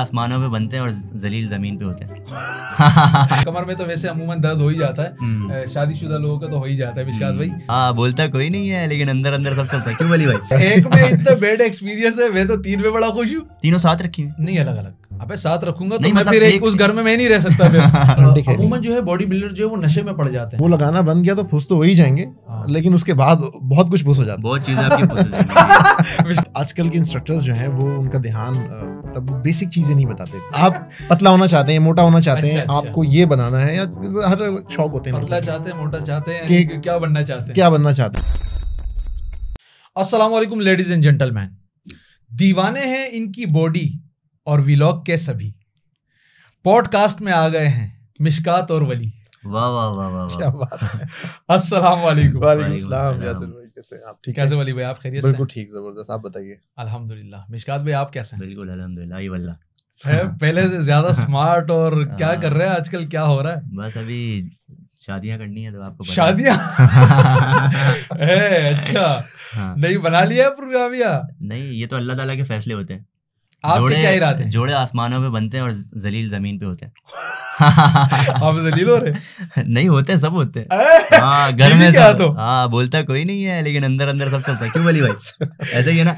आसमानों पे बनते हैं और जलील जमीन पे होते हैं कमर में तो वैसे अमूमन दर्द हो ही जाता है हम्म। शादीशुदा लोगों का तो हो ही जाता है विश्वास भाई हम्म। हाँ बोलता कोई नहीं है लेकिन अंदर अंदर सब चलता है क्यों बोली भाई एक में इतना बेड एक्सपीरियंस है मैं तो तीन में बड़ा खुश हूँ तीनों साथ रखी हुई नहीं अलग अलग अबे साथ रखूंगा तो मैं मतलब फिर एक उस घर में मैं नहीं रह सकता अमूमन जो है बॉडी बिल्डर जो है वो नशे में पड़ जाते हैं वो लगाना बंद किया तो फुस तो हो ही जाएंगे हाँ। लेकिन उसके बाद बहुत कुछ पुस हो जाता बहुत चीज़ें आपकी आजकल के इंस्ट्रक्टर्स जो हैं वो उनका ध्यान तब मतलब बेसिक चीज़ें नहीं बताते आप पतला होना चाहते हैं मोटा होना चाहते हैं अच्छा, अच्छा। आपको ये बनाना है या हर शौक होते हैं पतला चाहते हैं मोटा चाहते हैं क्या बनना चाहते हैं क्या बनना चाहते हैं असलम लेडीज एंड जेंटलमैन दीवाने हैं इनकी बॉडी और विलॉग के सभी पॉडकास्ट में आ गए हैं मिशकात और वली वाह वाह वाह वाह क्या बात है अस्सलाम वालेकुम वालेकुम भाई कैसे आप ठीक कैसे वाली भाई आप खैरियत से बिल्कुल ठीक जबरदस्त आप बताइए अल्हम्दुलिल्लाह मिशकात भाई आप कैसे हैं बिल्कुल अल्हम्दुलिल्लाह ही वल्ला पहले से ज्यादा स्मार्ट और क्या हाँ। कर रहे हैं आजकल क्या हो रहा है बस अभी शादियां करनी है तो आपको शादियां अच्छा हाँ। नहीं बना लिया प्रोग्राम या नहीं ये तो अल्लाह ताला के फैसले होते हैं आपके क्या इरादे हैं जोड़े आसमानों पे बनते हैं और जलील जमीन पे होते हैं आप जलील हो रहे नहीं होते सब होते हैं हाँ घर में क्या तो हाँ बोलता कोई नहीं है लेकिन अंदर अंदर सब चलता है क्यों बोली भाई ऐसे ही है ना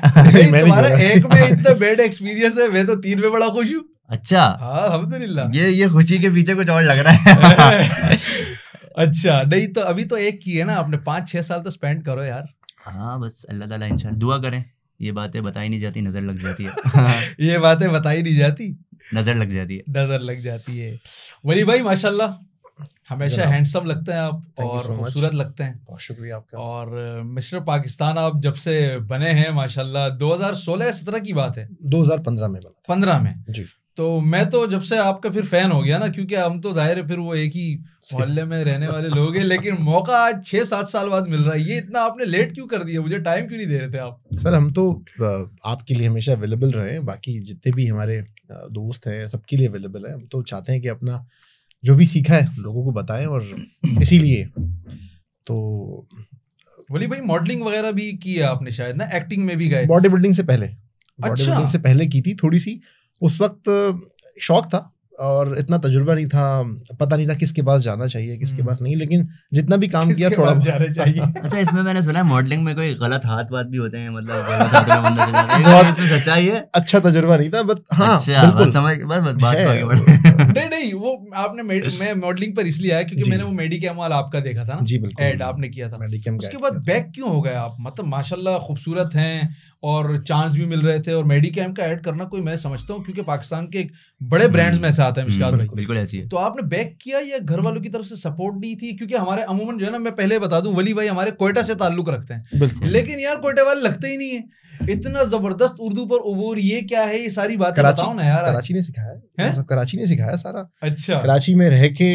तुम्हारा एक में इतना बेड एक्सपीरियंस है मैं तो तीन में बड़ा खुश हूँ अच्छा हाँ, अलहमदुल्ला ये ये खुशी के पीछे कुछ और लग रहा है अच्छा नहीं तो अभी तो एक की है ना आपने पांच छह साल तो स्पेंड करो यार हाँ बस अल्लाह ताला इंशाल्लाह दुआ करें ये बातें बताई नहीं जाती नजर लग जाती है ये बातें बताई नहीं जाती नजर लग जाती है नजर लग जाती है वली भाई माशाल्लाह हमेशा हैंडसम लगते हैं आप और खूबसूरत so लगते हैं बहुत शुक्रिया आपका और मिस्टर पाकिस्तान आप जब से बने हैं माशाल्लाह 2016 17 की बात है 2015 में बना 15 में जी तो मैं तो जब से आपका फिर फैन हो गया ना क्योंकि हम तो जाहिर है फिर वो एक ही मोहल्ले में रहने वाले लोग हैं लेकिन मौका आज छह सात साल बाद मिल रहा है ये इतना आपने लेट क्यों कर दिया मुझे टाइम क्यों नहीं दे रहे थे आप सर हम तो आपके लिए हमेशा अवेलेबल रहे बाकी जितने भी हमारे दोस्त हैं सबके लिए अवेलेबल है हम तो चाहते हैं कि अपना जो भी सीखा है लोगों को बताएं और इसीलिए तो बोली भाई मॉडलिंग वगैरह भी की है आपने शायद ना एक्टिंग में भी गए बॉडी बिल्डिंग से पहले अच्छा। बिल्डिंग से पहले की थी थोड़ी सी उस वक्त शौक था और इतना तजुर्बा नहीं था पता नहीं था किसके पास जाना चाहिए किसके हम्म। पास नहीं लेकिन जितना भी काम किया थोड़ा जाना चाहिए अच्छा इसमें मैंने सुना है मॉडलिंग में कोई गलत हाथ बात भी होते हैं मतलब सच्चाई है अच्छा तजुर्बा नहीं था बट हाँ अच्छा, बिल्कुल समझ बस बात नहीं नहीं वो आपने मेड, मैं मॉडलिंग पर इसलिए आया क्योंकि मैंने वो मेडिकेम वाला आपका देखा था ना जी बिल्कुल एड आपने किया था मेडिकेम उसके बाद बैक क्यों हो गया आप मतलब माशाल्लाह खूबसूरत हैं और चांस भी मिल रहे थे और मेडिकेम का ऐड करना कोई मैं समझता हूँ क्योंकि पाकिस्तान के बड़े ब्रांड्स हम्म, में से आता है मिशकात बिल्कुल ऐसी है तो आपने बैक किया या घर वालों की तरफ से सपोर्ट दी थी क्योंकि हमारे अमूमन जो है ना मैं पहले बता दूं वली भाई हमारे कोयटा से ताल्लुक रखते हैं लेकिन यार कोयटे वाले लगते ही नहीं है इतना जबरदस्त उर्दू पर उबूर ये क्या है ये सारी बात बताओ ना यार कराची ने सिखाया मतलब कराची ने सिखाया सारा अच्छा तो कराची में रह के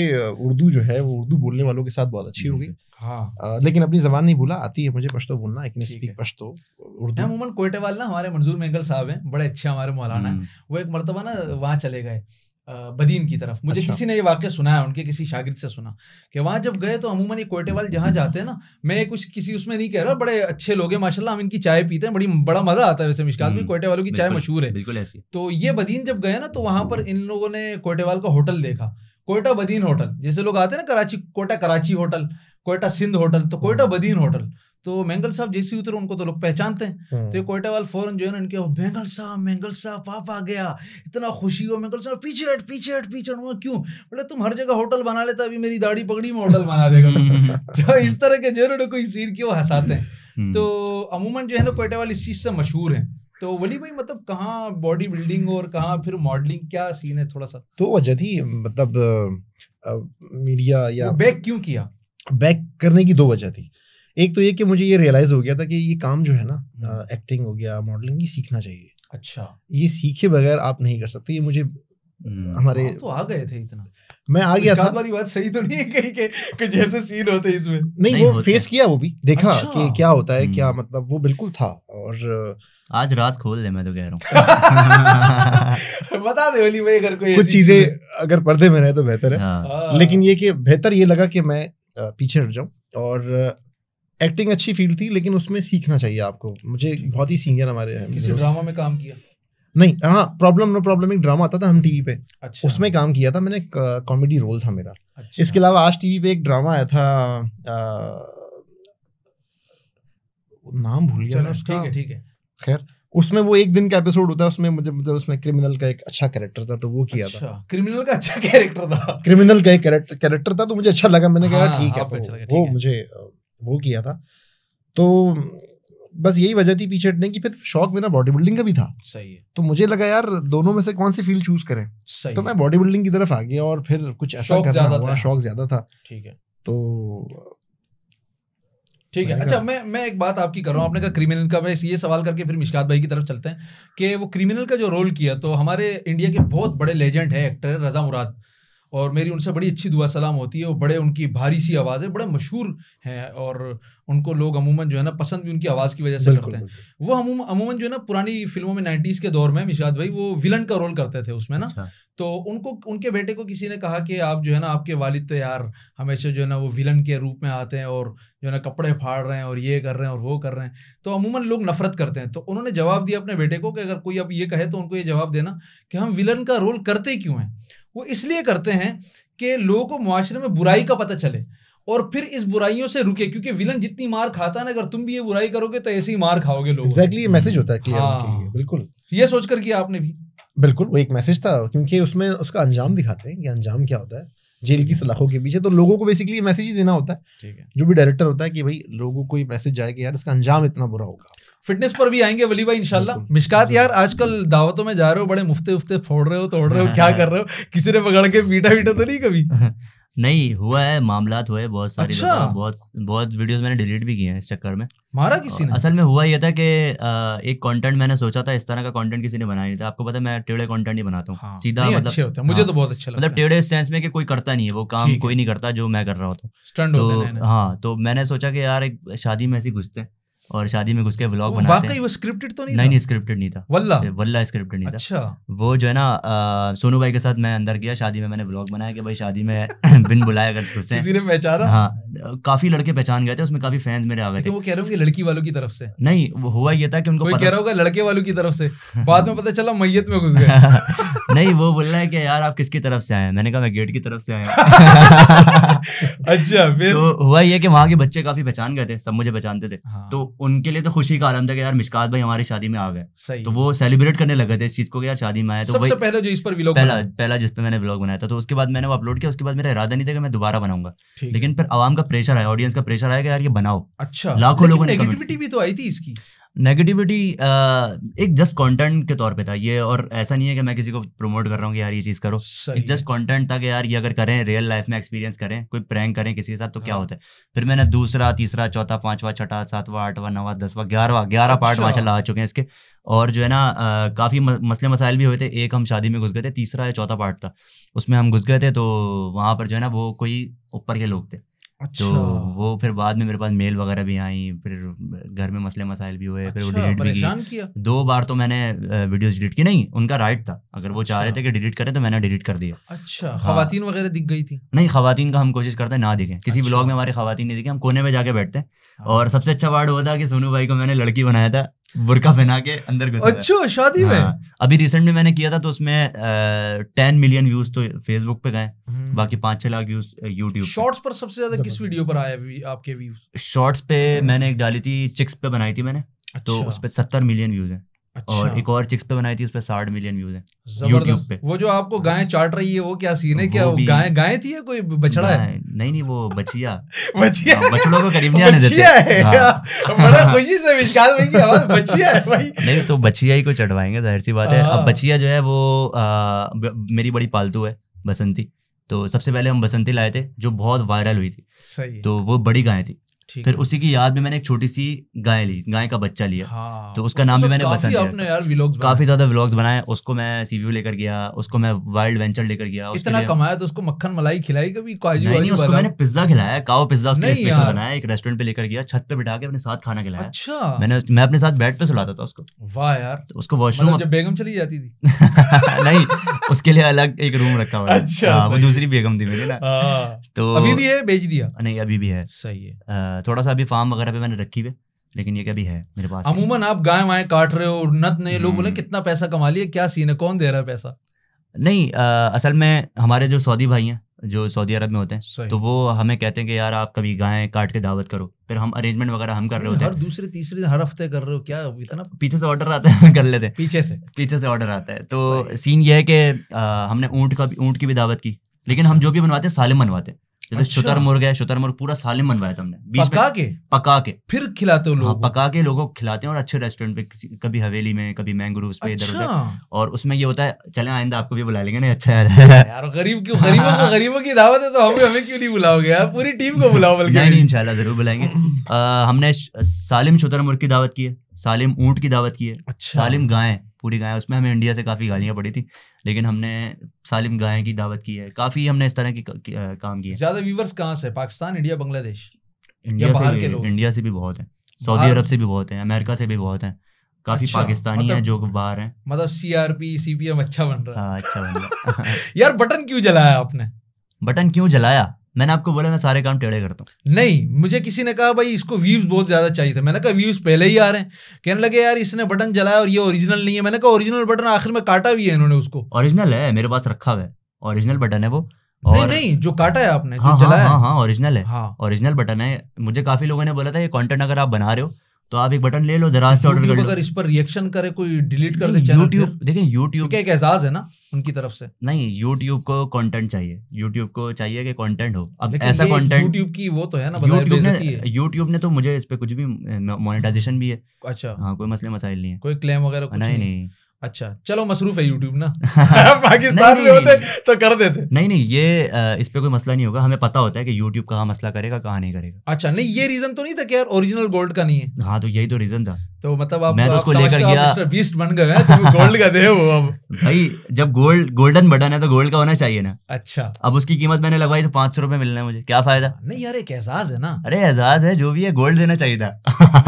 उर्दू जो है वो उर्दू बोलने वालों के साथ बहुत अच्छी हो गई हम्म। हाँ आ, लेकिन अपनी जबान नहीं भूला आती है मुझे पश्तो बोलना एक स्पीक पश्तो उर्दू अमूमन कोयटेवाल ना हमारे मंजूर मेंगल साहब हैं बड़े अच्छे हमारे मौलाना हम्म। वो एक मरतबा ना वहाँ चले गए बदीन की तरफ मुझे अच्छा। किसी ने ये वाक्य सुना है उनके किसी शागिर्द से सुना कि वहाँ जब गए तो अमूमन ये वाले जहाँ जाते हैं ना मैं कुछ किसी उसमें नहीं कह रहा बड़े अच्छे लोग हैं माशाल्लाह हम इनकी चाय पीते हैं बड़ी बड़ा मज़ा आता है वैसे मिशकात में हम्म, कोयटे वालों की चाय मशहूर है बिल्कुल ऐसी तो ये बदीन जब गए ना तो वहाँ पर इन लोगों ने कोयटेवाल का होटल देखा कोयटा बदीन होटल जैसे लोग आते हैं ना कराची कोटा कराची होटल कोयटा सिंध होटल तो कोयटा हाँ। बदीन होटल तो मैंगल साहब जैसे उतरे उनको तो लोग पहचानते हैं तो ये हाँ। कोयटा वाले फौरन जो है ना इनके मैंगल साहब मैंगल साहब पाप आ गया इतना खुशी हो मैंगल साहब पीछे हट पीछे हट पीछे हट क्यों बोले तुम हर जगह होटल बना लेता अभी मेरी दाढ़ी पगड़ी में होटल बना देगा तो इस तरह के जो है कोई सीर की वो हंसाते हैं हम्म। तो अमूमन जो है ना कोयटा वाल इस चीज़ से मशहूर है तो वली भाई मतलब कहाँ बॉडी बिल्डिंग और कहाँ फिर मॉडलिंग क्या सीन है थोड़ा सा तो जदी मतलब मीडिया या बैक क्यों किया बैक करने की दो वजह थी एक तो ये कि मुझे ये रियलाइज हो गया था कि ये काम जो है ना एक्टिंग हम्म। हो गया मॉडलिंग ये सीखना चाहिए अच्छा ये सीखे बगैर आप नहीं कर सकते ये मुझे हम्म। हमारे तो आ गए थे इतना मैं आ गया था वाली बात सही तो नहीं है कहीं के कि जैसे सीन होते हैं इसमें नहीं, नहीं वो फेस किया वो भी देखा अच्छा। कि क्या होता है क्या हम्म। मतलब वो बिल्कुल था और आज राज खोल दे मैं तो कह रहा हूँ बता दे ओली भाई अगर कोई कुछ चीजें अगर पर्दे में रहे तो बेहतर है हाँ। हाँ। लेकिन ये कि बेहतर ये लगा कि मैं पीछे हट जाऊँ और एक्टिंग अच्छी फील्ड थी लेकिन उसमें सीखना चाहिए आपको मुझे बहुत ही सीनियर हमारे किसी ड्रामा में काम किया नहीं हाँ प्रॉब्लम नो प्रॉब्लम एक ड्रामा आता था हम टीवी पे अच्छा। उसमें काम किया था मैंने कॉमेडी रोल था मेरा अच्छा। इसके अलावा आज टीवी पे एक ड्रामा आया था आ, नाम भूल गया मैं उसका ठीक है खैर उसमें वो एक दिन का एपिसोड होता है उसमें मुझे मतलब उसमें क्रिमिनल का एक अच्छा कैरेक्टर था तो वो किया अच्छा, था क्रिमिनल का अच्छा कैरेक्टर था क्रिमिनल का एक कैरेक्टर था तो मुझे अच्छा लगा मैंने कहा हाँ, ठीक है हाँ, तो अच्छा वो मुझे वो किया था तो बस यही वजह थी पीछे हटने की फिर शौक मेरा बॉडी बिल्डिंग का भी था सही है तो मुझे लगा यार दोनों में से कौन सी फील्ड चूज करें सही तो मैं बॉडी बिल्डिंग की तरफ आ गया और फिर कुछ ऐसा करना हुआ शौक ज्यादा था ठीक है तो ठीक है अच्छा मैं मैं एक बात आपकी कर रहा हूँ आपने कहा क्रिमिनल का मैं ये सवाल करके फिर मिशकात भाई की तरफ चलते हैं कि वो क्रिमिनल का जो रोल किया तो हमारे इंडिया के बहुत बड़े लेजेंड है एक्टर रजा मुराद और मेरी उनसे बड़ी अच्छी दुआ सलाम होती है और बड़े उनकी भारी सी आवाज़ है बड़े मशहूर हैं और उनको लोग अमूमन जो है ना पसंद भी उनकी आवाज़ की वजह से करते हैं वो अमूमन जो है ना पुरानी फिल्मों में नाइन्टीज़ के दौर में मिशाद भाई वो विलन का रोल करते थे उसमें ना अच्छा। तो उनको उनके बेटे को किसी ने कहा कि आप जो है ना आपके वालिद तो यार हमेशा जो है ना वो विलन के रूप में आते हैं और जो है ना कपड़े फाड़ रहे हैं और ये कर रहे हैं और वो कर रहे हैं तो अमूमन लोग नफरत करते हैं तो उन्होंने जवाब दिया अपने बेटे को कि अगर कोई अब ये कहे तो उनको ये जवाब देना कि हम विलन का रोल करते क्यों हैं वो इसलिए करते हैं कि लोगों को मुआरे में बुराई का पता चले और फिर इस बुराइयों से रुके क्योंकि विलन जितनी मार खाता है ना अगर तुम भी ये बुराई करोगे तो ऐसे ही मार खाओगे लोग exactly ये मैसेज होता है कि हाँ। लिए बिल्कुल ये सोच कर किया आपने भी बिल्कुल वो एक मैसेज था क्योंकि उसमें उसका अंजाम दिखाते हैं कि अंजाम क्या होता है जेल की सलाखों के पीछे तो लोगों को बेसिकली मैसेज ही देना होता है जो भी डायरेक्टर होता है कि भाई लोगों को ये मैसेज जाए कि यार इसका अंजाम इतना बुरा होगा फिटनेस पर भी आएंगे वली भाई इंशाल्लाह मिशकात यार आजकल दावतों में जा रहे हो बड़े मुफ्ते उफ्ते फोड़ रहे हो तोड़ रहे हो हाँ, क्या हाँ। कर रहे हो किसी ने पकड़ के पीटा वीटा तो नहीं कभी नहीं हुआ है मामला हुए बहुत सारे अच्छा। हाँ, बहुत बहुत वीडियोस मैंने डिलीट भी किए हैं इस चक्कर में मारा किसी ने असल में हुआ यह था कि एक कंटेंट मैंने सोचा था इस तरह का कंटेंट किसी ने बनाया नहीं था आपको पता है मैं टेढ़े कंटेंट ही बनाता हूँ हाँ, सीधा मतलब अच्छे होते हैं मुझे तो बहुत अच्छा मतलब टेढ़े इस सेंस में कि कोई करता नहीं है वो काम कोई नहीं करता जो मैं कर रहा होता हूँ तो हाँ तो मैंने सोचा कि यार एक शादी में ऐसे घुसते हैं और शादी में घुस के ब्लॉग बनाते वाकई वो स्क्रिप्टेड तो नहीं नहीं नहीं स्क्रिप्टेड नहीं था वल्ला वल्ला स्क्रिप्टेड नहीं था अच्छा। वो जो है ना सोनू भाई के साथ मैं अंदर गया शादी में मैंने ब्लॉग बनाया कि भाई शादी में बिन बुलाया अगर घुसे किसी ने पहचाना हां काफी लड़के पहचान गए थे उसमें काफी फैंस मेरे आ गए थे वो कह रहे होंगे लड़की वालों की तरफ से नहीं वो हुआ ये था कि उनको कह रहा होगा लड़के वालों की तरफ से बाद में पता चला मैयत में घुस गए नहीं वो बोल रहा है कि यार आप किसकी तरफ से आए मैंने कहा मैं गेट की तरफ से आया अच्छा फिर तो हुआ ये कि वहाँ के बच्चे काफी पहचान गए थे सब मुझे पहचानते थे हाँ। तो उनके लिए तो खुशी का आलम था कि यार मिशकात भाई हमारी शादी में आ गए तो वो सेलिब्रेट करने लगे थे इस चीज को कि यार शादी में आया तो सबसे पहला जो इस पर व्लॉग पहला पहला जिस पे मैंने व्लॉग बनाया था तो उसके बाद मैंने वो अपलोड किया उसके बाद मेरा इरादा नहीं था कि मैं दोबारा बनाऊंगा लेकिन फिर आवाम का प्रेशर आया ऑडियंस का प्रेशर आया कि यार ये बनाओ अच्छा लाखों लोगों ने भी तो आई थी इसकी नेगेटिविटी uh, एक जस्ट कंटेंट के तौर पे था ये और ऐसा नहीं है कि मैं किसी को प्रमोट कर रहा हूँ कि यार ये चीज़ करो एक जस्ट कंटेंट था कि यार ये अगर करें रियल लाइफ में एक्सपीरियंस करें कोई प्रैंक करें किसी के साथ तो हाँ। क्या होता है फिर मैंने दूसरा तीसरा चौथा पांचवा छठा सातवा आठवा नवा दसवा ग्यारहवा ग्यारह पार्ट अच्छा। माशाला आ चुके हैं इसके और जो है ना काफ़ी मसले मसाइल भी हुए थे एक हम शादी में घुस गए थे तीसरा या चौथा पार्ट था उसमें हम घुस गए थे तो वहाँ पर जो है ना वो कोई ऊपर के लोग थे तो अच्छा। तो वो फिर बाद में मेरे पास मेल वगैरह भी आई फिर घर में मसले मसाइल भी हुए अच्छा, फिर वो अच्छा, डिलीट भी किया दो बार तो मैंने वीडियोस डिलीट की नहीं उनका राइट था अगर वो चाह रहे अच्छा। थे कि डिलीट करें तो मैंने डिलीट कर दिया अच्छा हाँ। खातन वगैरह दिख गई थी नहीं खातन का हम कोशिश करते हैं ना दिखे किसी अच्छा। ब्लॉग में हमारे खातन नहीं दिखे हम कोने में जाके बैठते हैं हाँ। और सबसे अच्छा वार्ड हुआ था कि सोनू भाई को मैंने लड़की बनाया था बुरका पहना के अंदर घुस अच्छा शादी में हाँ। अभी रिसेंट में मैंने किया था तो उसमें टेन मिलियन व्यूज तो फेसबुक पे गए हम्म। बाकी पांच छह लाख व्यूज यूट्यूब शॉर्ट्स पर सबसे ज्यादा किस वीडियो पर आया भी, आपके व्यूज शॉर्ट्स पे मैंने एक डाली थी चिक्स पे बनाई थी मैंने तो अच्छा। तो उस पर सत्तर मिलियन व्यूज है अच्छा। और एक और चिक्स पे बनाई थी उस पर साठ मिलियन व्यूज है यूट्यूब पे वो जो आपको गाय चाट रही है वो क्या सीन है क्या गाय गाय थी या कोई बछड़ा है नहीं नहीं वो बछिया बछिया हाँ, बछड़ों को करीब नहीं आने देते है हाँ। बड़ा खुशी से विश्वास भाई की आवाज बछिया है भाई नहीं तो बछिया ही को चढ़वाएंगे जाहिर सी बात है अब हाँ। बछिया जो है वो मेरी बड़ी पालतू है बसंती तो सबसे पहले हम बसंती लाए थे जो बहुत वायरल हुई थी सही तो वो बड़ी गाय थी फिर उसी की याद में मैंने एक छोटी सी गाय ली गाय का बच्चा लिया हाँ। तो उसका नाम भी मैंने बसंत आपने काफी ज्यादा व्लॉग्स बनाए उसको मैं सीव्यू लेकर गया उसको मैं वाइल्ड वेंचर लेकर गया इतना कमाया तो उसको मक्खन मलाई खिलाई कभी नहीं उसको मैंने पिज्जा खिलाया काओ पिज्जा उसके स्पेशल बनाया एक रेस्टोरेंट पे लेकर गया छत पे बिठा के अपने साथ खाना खिलाया अच्छा मैंने मैं अपने साथ बेड पे सुलाता था उसको वाह यार तो उसको वॉशरूम मतलब जब बेगम चली जाती थी नहीं उसके लिए अलग एक रूम रखा हुआ अच्छा हाँ, वो दूसरी बेगम थी मेरी ना हाँ। तो अभी भी है बेच दिया नहीं अभी भी है सही है थोड़ा सा अभी फार्म वगैरह पे मैंने रखी हुई लेकिन ये कभी है मेरे पास अमूमन आप गाय वाएँ काट रहे हो नत नहीं लोग बोले हम्म। कितना पैसा कमा लिए क्या सीन है कौन दे रहा है पैसा नहीं आ, असल में हमारे जो सऊदी भाई हैं जो सऊदी अरब में होते हैं तो वो हमें कहते हैं कि यार आप कभी गाय काट के दावत करो फिर हम अरेंजमेंट वगैरह हम कर रहे होते हैं हर दूसरे तीसरे दिन हर हफ्ते कर रहे हो क्या इतना पीछे से ऑर्डर आता है कर लेते हैं पीछे से पीछे से ऑर्डर आता है तो सीन ये है कि हमने ऊँट का ऊँट की भी दावत की लेकिन हम जो भी बनवाते हैं सालिम बनवाते हैं जैसे अच्छा। शुतर मुर्ग है शुतर मुर्ग पूरा सालिम बनवाया तुमने हमने पका के पका के फिर खिलाते हो हाँ, लोग पका के लोगों को खिलाते हैं और अच्छे रेस्टोरेंट पे कभी हवेली में कभी मैंग्रोव पे इधर अच्छा। उधर और उसमें ये होता है चले आइंदा आपको भी बुला लेंगे ना अच्छा यार यार गरीब क्यों गरीबों को गरीबों की दावत है तो हम हमें क्यों नहीं बुलाओगे यार पूरी टीम को बुलाओ बल्कि नहीं इंशाल्लाह जरूर बुलाएंगे हमने सालिम शुतर मुर्ग की दावत की है सालिम ऊंट की दावत की है अच्छा। सालिम गाय पूरी गाय उसमें हमें इंडिया से काफी गालियां पड़ी थी लेकिन हमने सालिम गाय की दावत की है काफ़ी हमने इस तरह की काम किए ज़्यादा व्यूवर्स कहाँ से पाकिस्तान इंडिया बांग्लादेश इंडिया बाहर के लोग इंडिया से भी बहुत है सऊदी अरब से भी बहुत है अमेरिका से भी बहुत है काफी अच्छा, पाकिस्तानी मतलब, है जो बाहर है मतलब सीआरपी सीपीएम अच्छा बन रहा है हाँ, अच्छा बन रहा यार बटन क्यों जलाया आपने बटन क्यों जलाया मैंने आपको बोला मैं सारे काम टेढ़े करता हूँ नहीं मुझे किसी ने कहा भाई इसको व्यूज बहुत ज्यादा चाहिए था मैंने कहा व्यूज पहले ही आ रहे हैं कहने लगे यार इसने बटन जलाया और ये ओरिजिनल नहीं है मैंने कहा ओरिजिनल बटन आखिर में काटा भी है इन्होंने उसको ओरिजिनल है मेरे पास रखा हुआ है ओरिजिनल बटन है वो और नहीं, नहीं जो काटा है आपने हाँ, जो हाँ, जलाया हाँ हाँ ओरिजिनल है ओरिजिनल हाँ। बटन है मुझे काफी लोगों ने बोला था ये कंटेंट अगर आप बना रहे हो तो आप एक बटन ले लो दराज से ऑर्डर कर लो अगर इस पर रिएक्शन करे कोई डिलीट कर दे चैनल यूट्यूब देखें यूट्यूब क्या एक एजाज है ना उनकी तरफ से नहीं यूट्यूब को कंटेंट चाहिए यूट्यूब को चाहिए कि कंटेंट हो अब ऐसा कंटेंट यूट्यूब की वो तो है ना यूट्यूब ने यूट्यूब ने तो मुझे इस पर कुछ भी मोनेटाइजेशन भी है अच्छा हाँ कोई मसले मसाइल नहीं है कोई क्लेम वगैरह नहीं नहीं अच्छा चलो मसरूफ है यूट्यूब ना पाकिस्तान में होते तो कर देते नहीं नहीं ये इस पे कोई मसला नहीं होगा हमें पता होता है कि यूट्यूब कहाँ मसला करेगा कहाँ नहीं करेगा अच्छा नहीं ये रीजन तो नहीं था कि यार ओरिजिनल गोल्ड का नहीं है हाँ तो यही तो रीजन था तो मतलब आप मैं तो उसको लेकर गया बीस्ट बन गए तो गोल्ड का दे वो अब भाई जब गोल्ड गोल्डन बटन है तो गोल्ड का होना चाहिए ना अच्छा अब उसकी कीमत मैंने लगवाई तो पांच सौ रुपए मिलना है मुझे क्या फायदा नहीं यार एक एहसास है ना अरे एहसास है जो भी है गोल्ड देना चाहिए था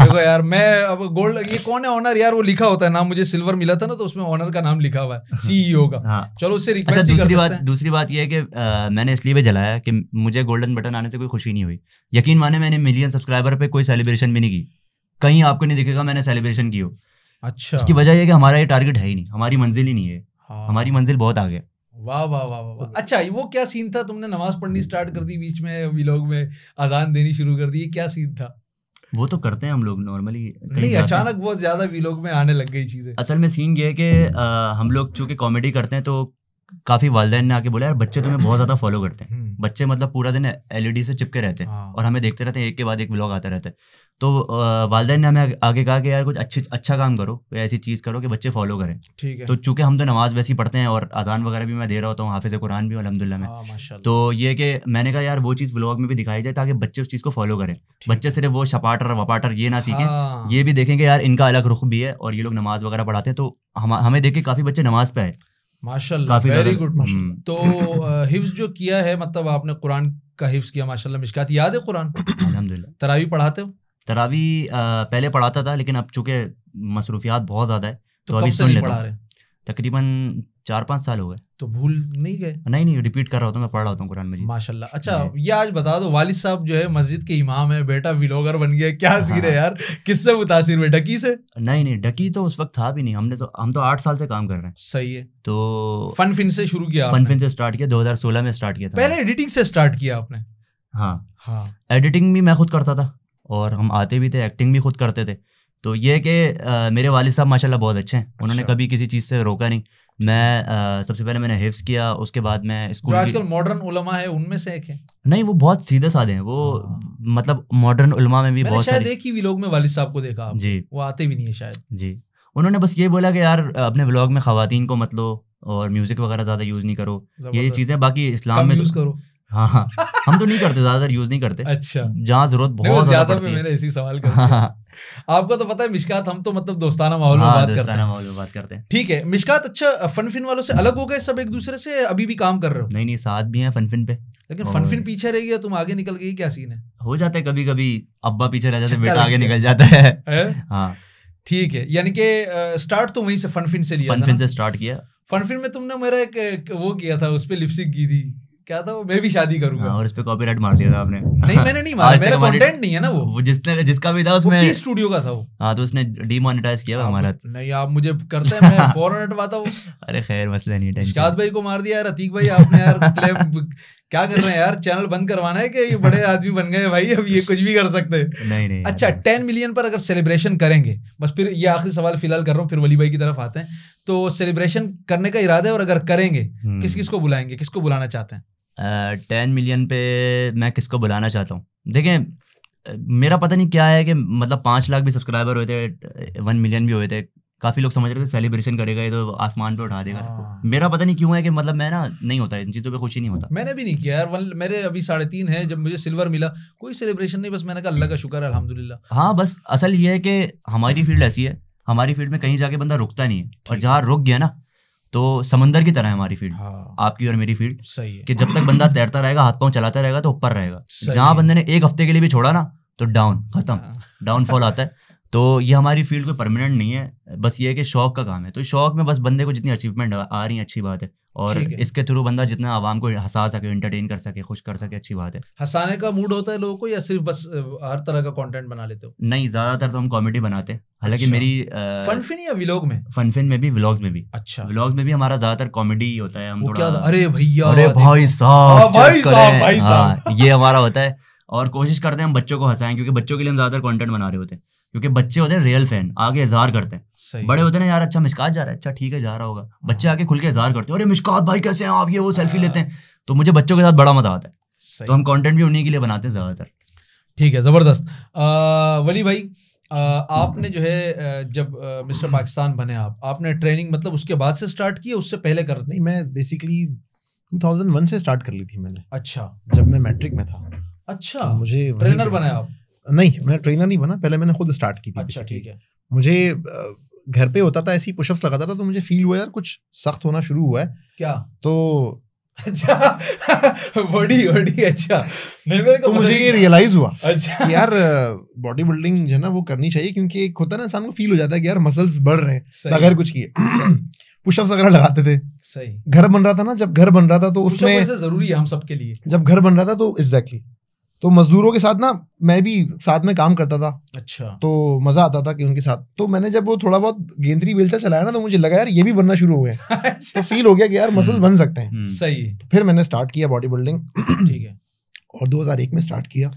देखो यार मैं अब गोल्ड ये कौन है ऑनर यार वो लिखा होता है नाम मुझे सिल्वर मिला था ना तो उसमें ऑनर का नाम लिखा हुआ है सीईओ e का हाँ। चलो उससे अच्छा, रिक्वेस्ट दूसरी बात दूसरी बात ये है कि मैंने इसलिए भी जलाया कि मुझे गोल्डन बटन आने से कोई खुशी नहीं हुई यकीन माने मैंने मिलियन सब्सक्राइबर पे कोई सेलिब्रेशन भी नहीं की कहीं आपको नहीं दिखेगा मैंने सेलिब्रेशन की हो अच्छा उसकी वजह यह कि हमारा ये टारगेट है ही नहीं हमारी मंजिल ही नहीं है हाँ। हमारी मंजिल बहुत आगे वाह वाह वाह वाह अच्छा वो क्या सीन था तुमने नमाज पढ़नी स्टार्ट कर दी बीच में व्लॉग में अजान देनी शुरू कर दी ये क्या सीन था वो तो करते हैं हम लोग नॉर्मली नहीं अचानक बहुत ज्यादा व्लॉग में आने लग गई चीजें असल में सीन ये है कि हम लोग चूंकि कॉमेडी करते हैं तो काफी वालदेन ने आके बोला यार बच्चे तुम्हें बहुत ज्यादा फॉलो करते हैं हम्म। बच्चे मतलब पूरा दिन एलईडी e से चिपके रहते हैं हाँ। और हमें देखते रहते हैं एक के बाद एक व्लॉग आता रहता है तो वालदेन ने हमें आगे कहा कि यार कुछ अच्छे अच्छा काम करो कोई ऐसी चीज़ करो कि बच्चे फॉलो करें ठीक है तो चूंकि हम तो नमाज़ वैसी पढ़ते हैं और आज़ान वगैरह भी मैं दे रहा होता हूँ हाफिज़ कुरान भी अलहमदुल्ला में हाँ, तो ये कि मैंने कहा यार वो चीज़ ब्लॉग में भी दिखाई जाए ताकि बच्चे उस चीज़ को फॉलो करें बच्चे सिर्फ वो छपाटर वपाटर ये ना सीखें हाँ। ये भी देखें कि यार इनका अलग रुख भी है और ये लोग नमाज़ वगैरह पढ़ाते हैं तो हमें देख काफ़ी बच्चे नमाज़ पे आए माशाल्लाह वेरी गुड हम्म। तो हिफ्ज जो किया है मतलब आपने कुरान का हिफ्ज किया माशाल्लाह मिशकात याद है कुरान अलहमदिल्ला तरावी पढ़ाते हो तरावी पहले पढ़ाता था लेकिन अब चूंकि मसरूफियात बहुत ज़्यादा है तो, तो अभी सुन लेता तकरीबन चार पाँच साल हो गए तो भूल नहीं गए नहीं नहीं रिपीट कर रहा होता तो मैं पढ़ रहा होता हूँ कुरान मजीद माशाल्लाह अच्छा ये आज बता दो वालिद साहब जो है मस्जिद के इमाम है बेटा विलोगर बन गया क्या सीन है हाँ। यार किससे मुतासर हुए डकी से नहीं नहीं डकी तो उस वक्त था भी नहीं हमने तो हम तो आठ साल से काम कर रहे हैं सही है तो फन फिन से शुरू किया फन फिन से स्टार्ट किया दो में स्टार्ट किया था पहले एडिटिंग से स्टार्ट किया आपने हाँ हाँ एडिटिंग भी मैं खुद करता था और हम आते भी थे एक्टिंग भी खुद करते थे तो ये कि मेरे वालिद साहब माशाल्लाह बहुत अच्छे हैं उन्होंने अच्छा। कभी किसी चीज़ से रोका नहीं मैं आ, सबसे पहले मैंने हिफ्स किया उसके बाद मैं स्कूल जो आजकल मॉडर्न उलमा है उनमें से एक है नहीं वो बहुत सीधे साधे हैं वो हाँ। मतलब मॉडर्न उलमा में भी बहुत शायद एक ही व्लॉग में वालिद साहब को देखा जी वो आते भी नहीं है शायद जी उन्होंने बस ये बोला कि यार अपने व्लॉग में खातन को मतलब और म्यूजिक वगैरह ज्यादा यूज नहीं करो ये चीजें बाकी इस्लाम में यूज तो करो हाँ, हाँ हम तो नहीं करते ज्यादातर यूज नहीं करते अच्छा जहाँ जरूरत बहुत ज्यादा में मैंने इसी सवाल हाँ, का हाँ। आपको तो पता है मिशकात हम तो मतलब दोस्ताना माहौल में बात करते हैं में बात करते हैं ठीक है मिशकात अच्छा फन फिन वालों से अलग हो गए सब एक दूसरे से अभी भी काम कर रहे हो नहीं नहीं साथ भी है फन फिन पे लेकिन फन फिन पीछे रह गया तुम आगे निकल गई क्या सीन है हो जाता है कभी कभी अब्बा पीछे रह जाते बेटा आगे निकल जाता है ठीक है यानी कि स्टार्ट तो वहीं से फन फिन से लिया फन फिन से स्टार्ट किया फन फिन में तुमने मेरा एक वो किया था उस पर लिपसिक की थी क्या था वो मैं भी शादी करूंगा हाँ, और इस पे कॉपीराइट मार दिया था आपने नहीं मैंने नहीं मारा मेरा कंटेंट नहीं है ना वो वो जिसने जिसका भी था उसमें वो स्टूडियो का था वो हां तो उसने डीमोनेटाइज किया हमारा नहीं आप मुझे करते हैं मैं फौरन हटवाता हूं अरे खैर मसला नहीं टेंशन शाद भाई को मार दिया यार अतीक भाई आपने यार क्या कर रहे हैं यार चैनल बंद करवाना है कि ये बड़े आदमी बन गए भाई अब ये कुछ भी कर सकते हैं नहीं नहीं अच्छा टेन मिलियन पर अगर सेलिब्रेशन करेंगे बस फिर ये आखिरी सवाल फिलहाल कर रहा हूँ फिर वली भाई की तरफ आते हैं तो सेलिब्रेशन करने का इरादा है और अगर करेंगे हम्म। किस किस को बुलाएंगे किसको बुलाना चाहते हैं टेन मिलियन पे मैं किसको बुलाना चाहता हूँ देखें मेरा पता नहीं क्या है कि मतलब पाँच लाख भी सब्सक्राइबर हुए थे वन मिलियन भी हुए थे काफ़ी लोग समझ रहे थे सेलिब्रेशन करेगा ये तो आसमान पे उठा देगा सबको हाँ। मेरा पता नहीं क्यों है कि मतलब मैं ना नहीं होता इन चीज़ों पे खुशी नहीं होता मैंने भी नहीं किया यार मेरे अभी साढ़े तीन है जब मुझे सिल्वर मिला कोई सेलिब्रेशन नहीं बस मैंने कहा अल्लाह का शुक्र है अलहमदिल्ला हाँ बस असल ये है कि हमारी फील्ड ऐसी है हमारी फील्ड में कहीं जाके बंदा रुकता नहीं है और जहाँ रुक गया ना तो समंदर की तरह है हमारी फील्ड हाँ। आपकी और मेरी फील्ड सही है कि जब तक बंदा तैरता रहेगा हाथ पांव चलाता रहेगा तो ऊपर रहेगा जहां बंदे ने एक हफ्ते के लिए भी छोड़ा ना तो डाउन खत्म डाउनफॉल हाँ। आता है तो ये हमारी फील्ड कोई परमानेंट नहीं है बस ये है कि शौक का काम है तो शौक में बस बंदे को जितनी अचीवमेंट आ रही है अच्छी बात है और इसके थ्रू बंदा जितना आवाम को हंसा सके इंटरटेन कर सके खुश कर सके अच्छी बात है हंसाने का मूड होता है लोगों को या सिर्फ बस हर तरह का कंटेंट बना लेते हो नहीं ज्यादातर तो हम कॉमेडी बनाते हैं हालांकि अच्छा। मेरी फनफिन या व्लॉग में फनफिन में भी व्लॉग्स में भी अच्छा व्लॉग्स में भी हमारा ज्यादातर कॉमेडी ही होता है हम थोड़ा अरे भैया अरे भाई साहब हाँ, भाई साहब भाई साहब हाँ, ये हमारा होता है और कोशिश करते हैं हम बच्चों को हंसाएं क्योंकि बच्चों के लिए हम ज्यादातर कंटेंट बना रहे होते हैं क्योंकि बच्चे होते हैं रियल फैन आगे इजहार करते हैं बड़े होते हैं ना यार अच्छा मिशकात जा रहा है अच्छा ठीक है जा रहा होगा बच्चे हाँ। आके खुल के इजहार करते हैं अरे मिशकात भाई कैसे हैं आप ये वो सेल्फी हाँ। लेते हैं तो मुझे बच्चों के साथ बड़ा मजा आता है तो हम कॉन्टेंट भी उन्हीं के लिए बनाते हैं ज्यादातर ठीक है जबरदस्त वली भाई आपने जो है जब मिस्टर पाकिस्तान बने आप आपने ट्रेनिंग मतलब उसके बाद से स्टार्ट की उससे पहले कर नहीं मैं बेसिकली 2001 से स्टार्ट कर ली थी मैंने अच्छा जब मैं मैट्रिक में था अच्छा तो मुझे ट्रेनर बने आप नहीं मैं ट्रेनर नहीं बना पहले मैंने खुद स्टार्ट की थी अच्छा ठीक है मुझे घर पे होता था ऐसी पुशअप्स लगाता था तो मुझे फील हुआ यार कुछ सख्त होना शुरू हुआ है क्या तो अच्छा बॉडी बॉडी अच्छा नहीं मेरे को तो, तो मुझे ये रियलाइज हुआ अच्छा कि यार बॉडी बिल्डिंग जो है ना वो करनी चाहिए क्योंकि एक होता है ना इंसान को फील हो जाता है कि यार मसल्स बढ़ रहे हैं बगैर कुछ किए पुशअप्स वगैरह लगाते थे सही घर बन रहा था ना जब घर बन रहा था तो उसमें जरूरी है हम सबके लिए जब घर बन रहा था तो एग्जैक्टली exactly, तो मजदूरों के साथ ना मैं भी साथ में काम करता था अच्छा तो मजा आता था कि उनके साथ तो मैंने जब वो थोड़ा बहुत गेंदरी बेलचा चलाया ना तो मुझे लगा यार ये भी बनना शुरू हो गया अच्छा। तो फील हो गया कि यार मसल हम्म। बन सकते हैं हम्म। सही तो फिर मैंने स्टार्ट किया बॉडी बिल्डिंग ठीक है और 2001 में स्टार्ट किया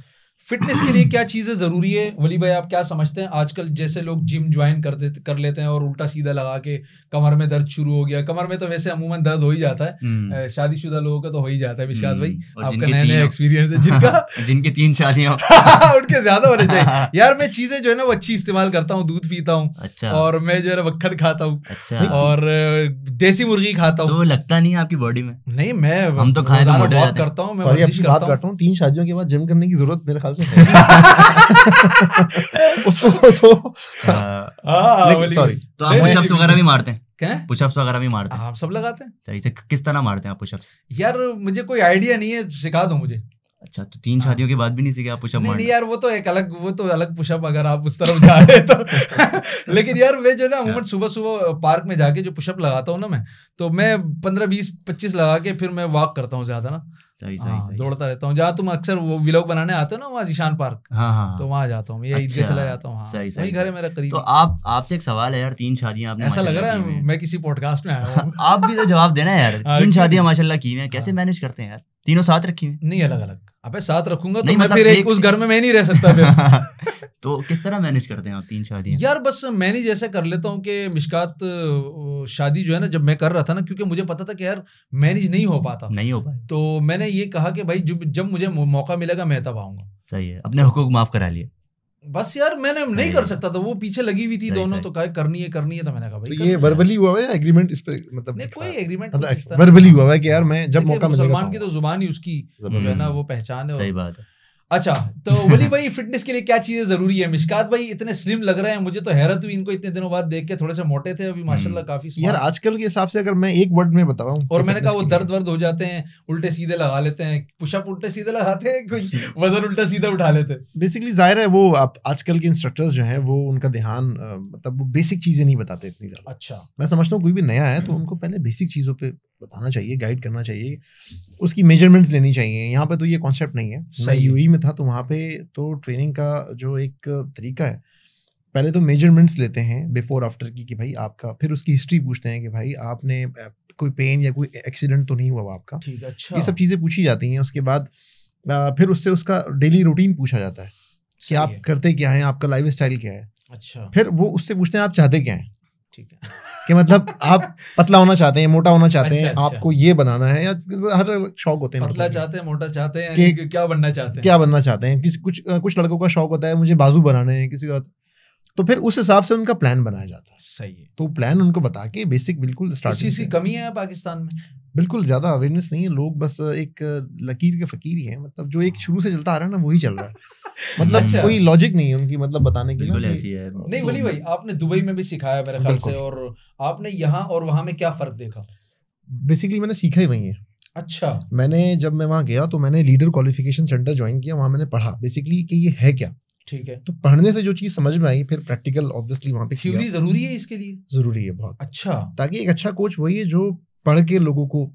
फिटनेस के लिए क्या चीजें जरूरी है वली भाई आप क्या समझते हैं आजकल जैसे लोग जिम ज्वाइन कर देते कर लेते हैं और उल्टा सीधा लगा के कमर में दर्द शुरू हो गया कमर में तो वैसे अमूमन दर्द हो ही जाता है हम्म। शादीशुदा लोगों का तो हो ही जाता है विशाल हम्म। भाई आपका नया नया एक्सपीरियंस है जिनका जिनकी तीन शादियां हाँ, उनके ज्यादा होने चाहिए यार मैं चीजें जो है ना वो अच्छी इस्तेमाल करता हूँ दूध पीता हूँ अच्छा। और मैं जो है वक्खन मक्खन खाता हूँ अच्छा। और देसी मुर्गी खाता हूँ तो लगता नहीं है आपकी बॉडी में नहीं मैं हम तो खाना तो करता हूँ मैं तीन शादियों के बाद जिम करने की जरूरत मेरे ख्याल सोच उसको तो सॉरी हाँ। हाँ, हाँ, तो पुशअप्स वगैरह भी मारते हैं क्या पुशअप्स वगैरह भी मारते हैं आप सब लगाते हैं सही से किस तरह मारते हैं आप पुशअप्स यार मुझे कोई आइडिया नहीं है सिखा दो मुझे अच्छा तो तीन शादियों के बाद भी नहीं सीखे आप पुशअप नहीं, नहीं यार वो तो एक अलग वो तो अलग पुशअप अगर आप उस तरफ जा रहे तो लेकिन यार वे जो ना अच्छा। उमर सुबह सुबह पार्क में जाके जो पुशअप लगाता हूँ ना मैं तो मैं पंद्रह बीस पच्चीस लगा के फिर मैं वॉक करता हूँ ज्यादा ना सही सही हाँ, सही दौड़ता रहता हूँ जहाँ तुम अक्सर वो व्लॉग बनाने आते हो ना वहाँ ईशान पार्क हाँ हाँ तो वहाँ जाता हूँ ये अच्छा, चला जाता हूँ हाँ। सही सही घर है मेरा करीब तो आप आपसे एक सवाल है यार तीन शादियाँ आपने ऐसा लग रहा है मैं किसी पॉडकास्ट में आया आप भी तो जवाब देना यार हाँ, तीन शादियां माशाल्लाह की हुई हैं कैसे मैनेज करते हैं यार तीनों साथ रखी हुई नहीं अलग अलग अबे साथ रखूंगा तो मैं मतलब फिर एक उस घर में मैं नहीं रह सकता फिर तो किस तरह मैनेज करते हैं आप तीन शादियां यार बस मैनेज ऐसे कर लेता हूँ कि मिशकात शादी जो है ना जब मैं कर रहा था ना क्योंकि मुझे पता था कि यार मैनेज नहीं हो पाता नहीं हो पाया तो मैंने ये कहा कि भाई जब मुझे मौका मिलेगा मैं तब आऊंगा सही है अपने हुकूक माफ करा लिया बस यार मैंने नहीं नहीं कर सकता था वो पीछे लगी हुई थी दोनों तो कहे करनी है करनी है तो मैंने कहा भाई तो ये वर्बली हुआ है एग्रीमेंट इस पे मतलब नहीं कोई एग्रीमेंट मतलब वर्बली हुआ है कि यार मैं जब मौका मिलेगा मुसलमान तो की तो जुबान ही उसकी जो है ना वो पहचान है सही बात है अच्छा तो बोली भाई फिटनेस के लिए क्या चीजें जरूरी है मिशकात भाई इतने स्लिम लग रहे हैं मुझे तो हैरत हुई इनको इतने दिनों बाद देख के थोड़े से मोटे थे अभी माशाल्लाह हम्म। काफी यार आजकल के हिसाब से अगर मैं एक वर्ड में बताऊं और तो मैंने कहा वो दर्द वर्द हो जाते हैं उल्टे सीधे लगा लेते हैं पुशअप उल्टे सीधे लगाते हैं कोई वजन उल्टा सीधा उठा लेते हैं बेसिकली जाहिर है वो आप आजकल के इंस्ट्रक्टर्स जो है वो उनका ध्यान मतलब बेसिक चीजें नहीं बताते इतनी ज्यादा अच्छा मैं समझता हूँ कोई भी नया है तो उनको पहले बेसिक चीजों पर बताना चाहिए गाइड करना चाहिए उसकी मेजरमेंट्स लेनी चाहिए यहाँ पे तो ये कॉन्सेप्ट नहीं है मैं यू e में था तो वहाँ पे तो ट्रेनिंग का जो एक तरीका है पहले तो मेजरमेंट्स लेते हैं बिफोर आफ्टर की कि भाई आपका फिर उसकी हिस्ट्री पूछते हैं कि भाई आपने कोई पेन या कोई एक्सीडेंट तो नहीं हुआ आपका ठीक अच्छा ये सब चीज़ें पूछी जाती हैं उसके बाद फिर उससे उसका डेली रूटीन पूछा जाता है कि आप है। करते क्या हैं आपका लाइफ स्टाइल क्या है अच्छा फिर वो उससे पूछते हैं आप चाहते क्या हैं ठीक है कि मतलब आप पतला होना चाहते हैं मोटा होना चाहते हैं अच्छा। आपको अच्छा। ये बनाना है या हर शौक होते हैं पतला मतलब। चाहते हैं मोटा चाहते हैं कि, क्या बनना चाहते हैं क्या बनना चाहते हैं किसी कुछ कुछ लड़कों का शौक होता है मुझे बाजू बनाने हैं किसी का तो फिर उस हिसाब से उनका प्लान बनाया जाता है सही है तो प्लान उनको बता के बेसिक बिल्कुल स्टार्टिंग की कमी है पाकिस्तान में बिल्कुल ज्यादा अवेयरनेस नहीं है लोग बस एक लकीर के फकीर ही है मतलब जो एक शुरू से चलता आ रहा है ना वही चल रहा है मतलब अच्छा। कोई लॉजिक नहीं है उनकी मतलब बताने की ना ऐसी है नहीं तो वली भाई आपने दुबई में भी सिखाया मेरे ख्याल से और आपने यहाँ और वहां में क्या फर्क देखा बेसिकली मैंने सीखा ही वही है अच्छा मैंने जब मैं वहाँ गया तो मैंने लीडर क्वालिफिकेशन सेंटर ज्वाइन किया वहाँ मैंने पढ़ा बेसिकली कि ये है क्या ठीक है तो पढ़ने से जो चीज समझ में आई फिर प्रैक्टिकल ऑब्वियसली वहाँ पे थ्योरी जरूरी है इसके लिए जरूरी है बहुत अच्छा ताकि एक अच्छा कोच वही है जो पढ़ के लोगों को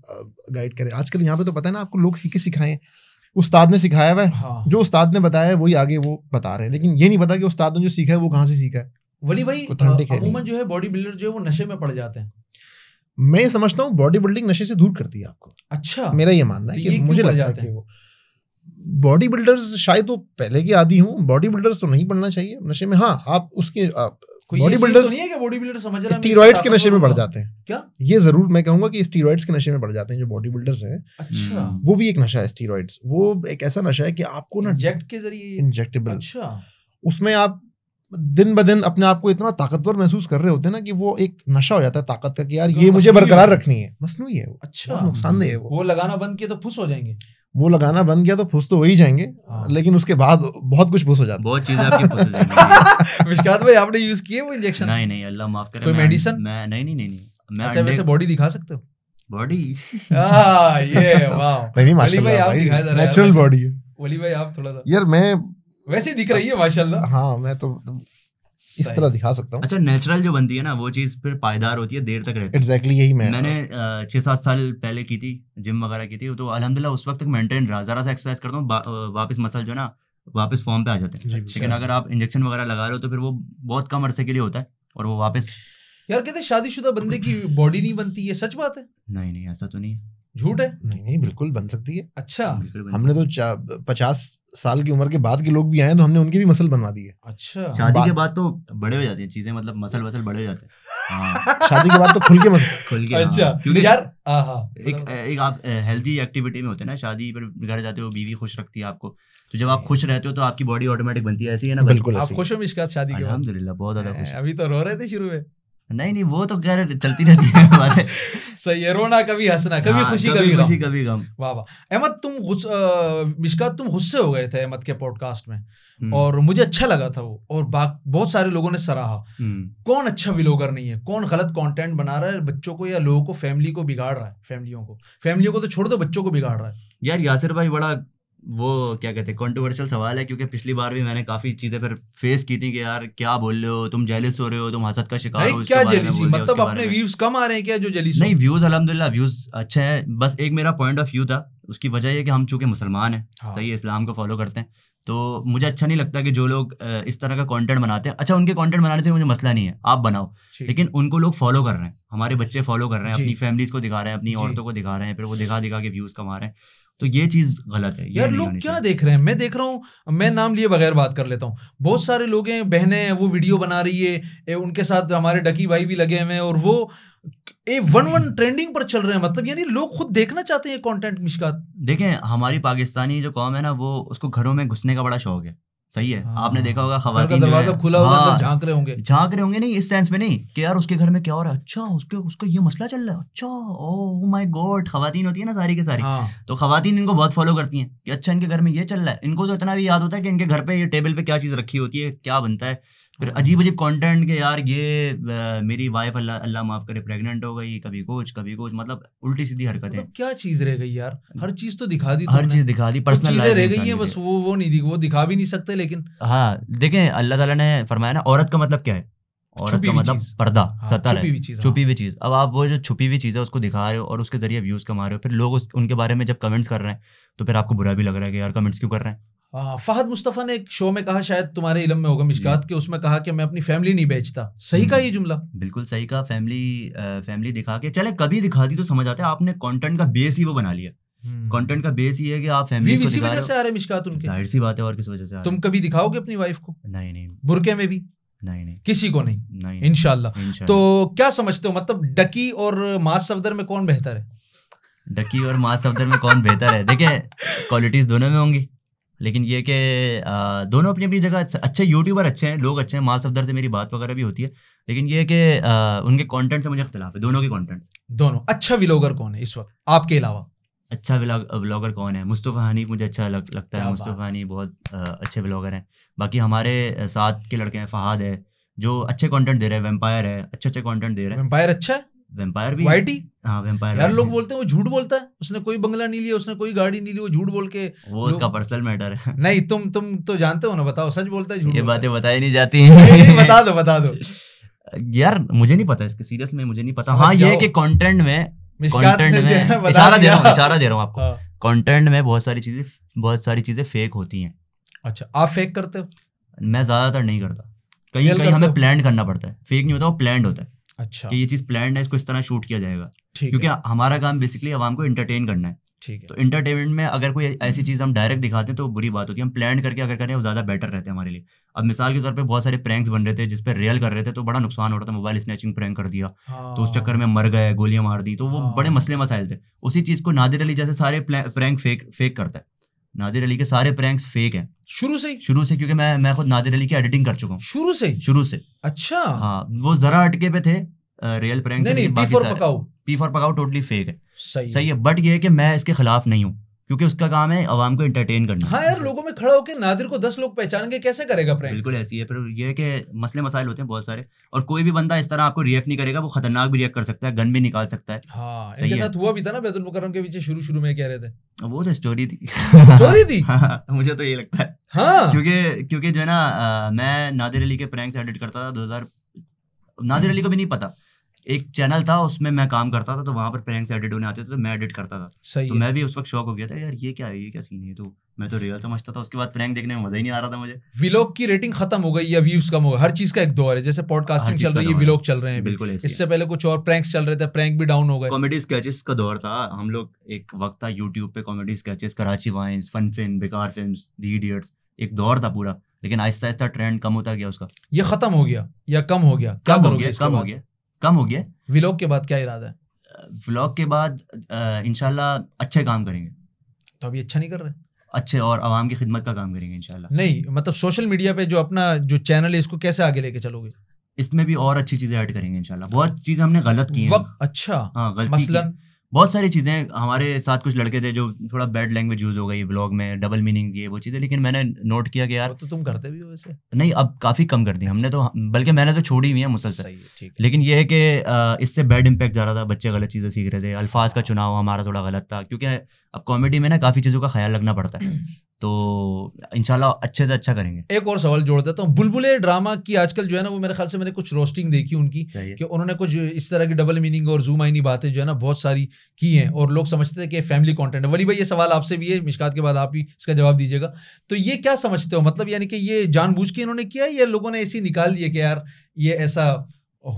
गाइड करे आजकल यहाँ पे तो पता है ना आपको लोग सीखे सिखाएं उस्ताद ने सिखाया हुआ है हाँ। जो उस्ताद ने बताया है वही आगे वो बता रहे हैं लेकिन ये नहीं पता कि उस्ताद ने जो सीखा है वो कहाँ से सीखा है वली भाई अमूमन जो है बॉडी बिल्डर जो है वो नशे में पड़ जाते हैं मैं समझता हूँ बॉडी बिल्डिंग नशे से दूर करती है आपको अच्छा मेरा ये मानना है तो कि मुझे लगता है कि वो बॉडी बिल्डर्स शायद वो तो पहले के आदि हूँ बॉडी बिल्डर्स तो नहीं बनना चाहिए नशे में हाँ आप उसके बॉडी बिल्डर्स तो नहीं है कि बॉडी बिल्डर समझ रहा स्टीरॉइड्स के नशे में पड़ जाते हैं क्या ये जरूर मैं कहूंगा कि स्टीरॉइड्स के नशे में पड़ जाते हैं जो बॉडी बिल्डर्स हैं अच्छा वो भी एक नशा है स्टीरॉइड्स वो एक ऐसा नशा है कि आपको ना इंजेक्ट के जरिए इंजेक्टेबल अच्छा उसमें आप दिन ब दिन अपने आप को इतना ताकतवर महसूस कर रहे होते हैं ना कि वो एक नशा हो जाता है ताकत का कि यार तो ये मुझे बरकरार रखनी है मसनू है वो अच्छा नुकसानदेह है वो वो लगाना बंद किया तो फुस हो जाएंगे वो लगाना बंद किया तो फुस तो हो ही जाएंगे हाँ। लेकिन उसके बाद बहुत कुछ फुस हो जाता बहुत चीजें आपकी फुस हो जाएंगी विश्वास भाई आपने यूज किए वो इंजेक्शन नहीं नहीं अल्लाह माफ करे कोई मेडिसिन मैं नहीं नहीं नहीं मैं अच्छा वैसे बॉडी दिखा सकते हो बॉडी हां ये वाओ नहीं माशाल्लाह भाई नेचुरल बॉडी है वली भाई आप थोड़ा सा यार मैं वैसे दिख रही है माशाल्लाह हां मैं तो इस तरह दिखा सकता हूँ अच्छा नेचुरल जो बनती है ना वो चीज़ फिर पायदार होती है देर तक रहती है एग्जैक्टली यही मैं मैंने छः सात साल पहले की थी जिम वगैरह की थी तो अलहमदिल्ला उस वक्त तक मेंटेन रहा ज़रा सा एक्सरसाइज करता हूँ वापस मसल जो ना वापस फॉर्म पे आ जाते हैं लेकिन अगर आप इंजेक्शन वगैरह लगा रहे हो तो फिर वो बहुत कम अरसे के लिए होता है और वो वापस यार कहते शादीशुदा बंदे की बॉडी नहीं बनती ये सच बात है नहीं नहीं ऐसा तो नहीं है झूठ है नहीं नहीं बिल्कुल बन सकती है अच्छा हमने तो पचास साल की उम्र के बाद के लोग भी आए तो हमने उनके भी मसल बनवा दिए अच्छा शादी के बाद तो बड़े हो जाते हैं चीजें मतलब मसल वसल बड़े हो जाते हैं हाँ। शादी के बाद तो खुल के मसल खुल के हाँ। अच्छा क्योंकि यार हाँ, एक एक आप हेल्दी एक्टिविटी में होते हैं ना शादी पर घर जाते हो बीवी खुश रखती है आपको तो जब आप खुश रहते हो तो आपकी बॉडी ऑटोमेटिक बनती है ऐसी है ना बिल्कुल आप खुश हो मिशकात शादी के अलहमदुल्ला बहुत ज्यादा खुश अभी तो रो रहे थे शुरू में नहीं नहीं वो तो रहे चलती रहती है बातें सही है रोना कभी हंसना कभी हाँ, खुशी कभी खुशी कभी गम वाह वाह अहमद तुम मिशका तुम गुस्से हो गए थे अहमद के पॉडकास्ट में हम्म। और मुझे अच्छा लगा था वो और बहुत सारे लोगों ने सराहा हम्म। कौन अच्छा विलोगर नहीं है कौन गलत कंटेंट बना रहा है बच्चों को या लोगों को फैमिली को बिगाड़ रहा है फैमिलियों को फैमिलियों को तो छोड़ दो बच्चों को बिगाड़ रहा है यार यासिर भाई बड़ा वो क्या कहते हैं कॉन्ट्रोवर्शियल सवाल है क्योंकि पिछली बार भी मैंने काफी चीजें फिर फेस की थी कि यार क्या बोल रहे हो तुम जेलिस हो रहे हो तुम हसद का शिकार हो क्या जेलिसी मतलब अपने व्यूज कम आ रहे हैं क्या जो जेलिस नहीं व्यूज अलहमदुल्ला व्यूज अच्छे हैं बस एक मेरा पॉइंट ऑफ व्यू था उसकी वजह यह कि हम चूंकि मुसलमान हैं हाँ। सही इस्लाम को फॉलो करते हैं तो मुझे अच्छा नहीं लगता कि जो लोग इस तरह का कंटेंट बनाते हैं अच्छा उनके कंटेंट बनाने से मुझे मसला नहीं है आप बनाओ लेकिन उनको लोग फॉलो कर रहे हैं हमारे बच्चे फॉलो कर रहे हैं अपनी फैमिलीज को दिखा रहे हैं अपनी औरतों को दिखा रहे हैं फिर वो दिखा दिखा के व्यूज कमा रहे हैं तो ये चीज गलत है यार लोग क्या देख रहे हैं मैं देख रहा हूँ मैं नाम लिए बगैर बात कर लेता हूँ बहुत सारे लोग हैं बहने हैं वो वीडियो बना रही है ए, उनके साथ हमारे डकी भाई भी लगे हुए हैं और वो ए वन वन ट्रेंडिंग पर चल रहे हैं मतलब यानी लोग खुद देखना चाहते हैं कंटेंट मिशकात देखें हमारी पाकिस्तानी जो कौम है ना वो उसको घरों में घुसने का बड़ा शौक है सही है हाँ। आपने देखा होगा खवातीन दरवाजा खुला होगा हाँ। झांक रहे होंगे झांक रहे होंगे नहीं इस सेंस में नहीं कि यार उसके घर में क्या हो रहा है अच्छा उसके उसका ये मसला चल रहा है अच्छा ओ माय गॉड खवातीन होती है ना सारी के सारी हाँ। तो खवातीन इनको बहुत फॉलो करती हैं कि अच्छा इनके घर में ये चल रहा है इनको तो इतना भी याद होता है कि इनके घर पे ये टेबल पे क्या चीज़ रखी होती है क्या बनता है फिर हम्म, अजीब हम्म। अजीब कंटेंट के यार ये मेरी वाइफ अल्लाह अल्लाह माफ करे प्रेग्नेंट हो गई कभी कुछ कभी कुछ मतलब उल्टी सीधी हरकतें मतलब क्या चीज रह गई यार हर चीज तो दिखा दी हर चीज दिखा दी पर्सनल चीजें रह गई है बस वो वो नहीं वो दिखा भी नहीं सकते लेकिन हाँ देखें अल्लाह तला ने फरमाया ना औरत का मतलब क्या है औरत का मतलब पर्दा हाँ, सतर छुपी हुई चीज हाँ। अब आप वो जो छुपी हुई चीज है उसको दिखा रहे हो और उसके जरिए व्यूज कमा रहे हो फिर लोग उनके बारे में जब कमेंट्स कर रहे हैं तो फिर आपको बुरा भी लग रहा है कि यार कमेंट्स क्यों कर रहे हैं फहद मुस्तफ़ा ने एक शो में कहा शायद तुम्हारे इलम में होगा मिशकात के उसमें कहा कि मैं अपनी फैमिली नहीं बेचता सही हम्म। कहा ये जुमला बिल्कुल सही कहा फैमिली फैमिली दिखा के चले कभी दिखा दी तो समझ आता है आपने कंटेंट का बेस ही वो बना लिया कंटेंट हम्म। का बेस ये है कि आप फैमिली इसी वजह से आ रहे मिशकात उनके जाहिर सी बात है और किस वजह से तुम कभी दिखाओगे अपनी वाइफ को नहीं नहीं बुरके में भी नहीं नहीं किसी को नहीं नहीं इनशाला तो क्या समझते हो मतलब डकी और मास सफदर में कौन बेहतर है डकी और मास सफदर में कौन बेहतर है देखे क्वालिटीज दोनों में होंगी लेकिन ये कि दोनों अपनी अपनी जगह अच्छे यूट्यूबर अच्छे हैं लोग अच्छे हैं माल सफदर से मेरी बात वगैरह भी होती है लेकिन ये कि उनके कंटेंट से मुझे इख्तलाफ है दोनों के कंटेंट दोनों अच्छा व्लॉगर कौन है इस वक्त आपके अलावा अच्छा व्लॉगर कौन है मुस्तफ़ा हनी मुझे अच्छा लग, लगता है मुस्तफ़ा हनी बहुत अच्छे व्लॉगर हैं बाकी हमारे साथ के लड़के हैं फहाद है जो अच्छे कंटेंट दे रहे हैं वेम्पायर है अच्छे अच्छे कंटेंट दे रहे हैं वेम्पायर अच्छा है वेम्पायर भी हाँ वेम्पायर यार लोग बोलते हैं वो झूठ बोलता है उसने कोई बंगला नहीं लिया उसने कोई गाड़ी नहीं ली वो झूठ बोल के वो उसका पर्सनल मैटर है नहीं तुम तुम तो जानते हो ना बताओ सच बोलता है झूठ ये बातें बताई नहीं जाती बता दो बता दो यार मुझे नहीं पता इसके सीरियस में मुझे नहीं पता हाँ ये कि कंटेंट में कंटेंट में इशारा दे रहा हूँ इशारा दे रहा हूँ आपको कंटेंट हाँ। में बहुत सारी चीजें बहुत सारी चीजें फेक होती हैं अच्छा आप फेक करते हो मैं ज्यादातर नहीं करता कहीं कहीं हमें प्लान करना पड़ता है फेक नहीं होता वो प्लान होता है अच्छा कि ये चीज प्लान है इसको इस तरह शूट किया जाएगा क्योंकि हमारा काम बेसिकली आवाम को इंटरटेन करना है ठीक है तो इंटरटेनमेंट में अगर कोई ऐसी हम्म। चीज हम डायरेक्ट दिखाते हैं तो बुरी बात होती है हम प्लान करके अगर करें वो ज्यादा बेटर रहते हैं हमारे लिए अब मिसाल के तौर पे बहुत सारे प्रैंक्स बन रहे थे जिसपे रियल कर रहे थे तो बड़ा नुकसान हो रहा था मोबाइल स्नैचिंग प्रैंक कर दिया तो उस चक्कर में हाँ। मर गए गोलियां मार दी तो वो बड़े हाँ। मसले मसाइल थे उसी चीज को नादिर अली जैसे सारे प्रैंक फेक फेक करता है नादिर अली के सारे प्रैंक्स फेक हैं शुरू से शुरू से क्योंकि मैं मैं खुद नादिर अली की एडिटिंग कर चुका हूँ शुरू से शुरू से अच्छा हाँ वो जरा अटके पे थे रियल प्रैंक नहीं, नहीं, पी फॉर पकाओ टोटली फेक है सही सही है बट ये है कि मैं इसके खिलाफ नहीं हूँ क्योंकि उसका काम है आवाम को एंटरटेन करना हाँ यार लोगों में खड़ा होकर नादिर को दस लोग पहचान के कैसे करेगा प्रैंक बिल्कुल ऐसी है पर ये कि मसले मसाइल होते हैं बहुत सारे और कोई भी बंदा इस तरह आपको रिएक्ट नहीं करेगा वो खतरनाक भी रिएक्ट कर सकता है गन भी निकाल सकता है हाँ, सही इनके साथ हुआ भी था ना बैतुल मुकरम के पीछे शुरू शुरू में कह रहे थे वो तो स्टोरी थी स्टोरी थी हाँ, मुझे तो ये लगता है हाँ। क्योंकि क्योंकि जो है ना मैं नादिर अली के प्रैंक एडिट करता था दो नादिर अली को भी नहीं पता एक चैनल था उसमें मैं काम करता था तो वहां पर पेरेंट्स एडिट होने आते थे तो मैं एडिट करता था सही तो मैं भी उस वक्त शौक हो गया था यार ये क्या है ये क्या सीन है तो मैं तो रियल समझता था उसके बाद प्रैंक देखने में मजा ही नहीं आ रहा था मुझे विलोक की रेटिंग खत्म हो गई या व्यूज कम हो गए हर चीज का एक दौर है जैसे पॉडकास्टिंग चल रही है विलोक चल रहे हैं बिल्कुल इससे पहले कुछ और प्रैंक्स चल रहे थे प्रैंक भी डाउन हो गए कॉमेडी स्केचेस का दौर था हम लोग एक वक्त था यूट्यूब पे comedy sketches Karachi vines fun film बेकार फिल्म दी इडियट्स एक दौर था पूरा लेकिन आहिस्ता आहिस्ता ट्रेंड कम होता गया उसका ये खत्म हो गया या कम हो गया क्या कम हो गया कम हो गया कम हो गया है व्लॉग के बाद क्या इरादा है व्लॉग के बाद इनशाला अच्छे काम करेंगे तो अभी अच्छा नहीं कर रहे अच्छे और आवाम की खिदमत का काम करेंगे इनशाला नहीं मतलब सोशल मीडिया पे जो अपना जो चैनल है इसको कैसे आगे लेके चलोगे इसमें भी और अच्छी चीजें ऐड करेंगे इनशाला बहुत चीज हमने गलत की है। अच्छा हाँ गलती मसलन की। बहुत सारी चीज़ें हमारे साथ कुछ लड़के थे जो थोड़ा बैड लैंग्वेज यूज़ हो गई ब्लॉग में डबल मीनिंग ये वो चीज़ें लेकिन मैंने नोट किया कि यार तो तुम करते भी हो वैसे नहीं अब काफ़ी कम कर दी हमने तो अच्छा। बल्कि मैंने तो छोड़ी हुई है मुसलसल लेकिन ये है कि इससे बैड इम्पैक्ट जा रहा था बच्चे गलत चीज़ें सीख रहे थे अल्फाज का चुनाव हमारा थोड़ा गलत था क्योंकि अब कॉमेडी में ना काफ़ी चीज़ों का ख्याल रखना पड़ता है तो इनशाला अच्छे से अच्छा करेंगे एक और सवाल जोड़ देता हूँ बुलबुले ड्रामा की आजकल जो है ना वो मेरे ख्याल से मैंने कुछ रोस्टिंग देखी उनकी कि उन्होंने कुछ इस तरह की डबल मीनिंग और जूम आईनी बातें जो है ना बहुत सारी की हैं और लोग समझते थे कि फैमिली कॉन्टेंट है वली भाई ये सवाल आपसे भी है मिशकात के बाद आप ही इसका जवाब दीजिएगा तो ये क्या समझते हो मतलब यानी कि ये जानबूझ के इन्होंने किया या लोगों ने ऐसे निकाल दिया कि यार ये ऐसा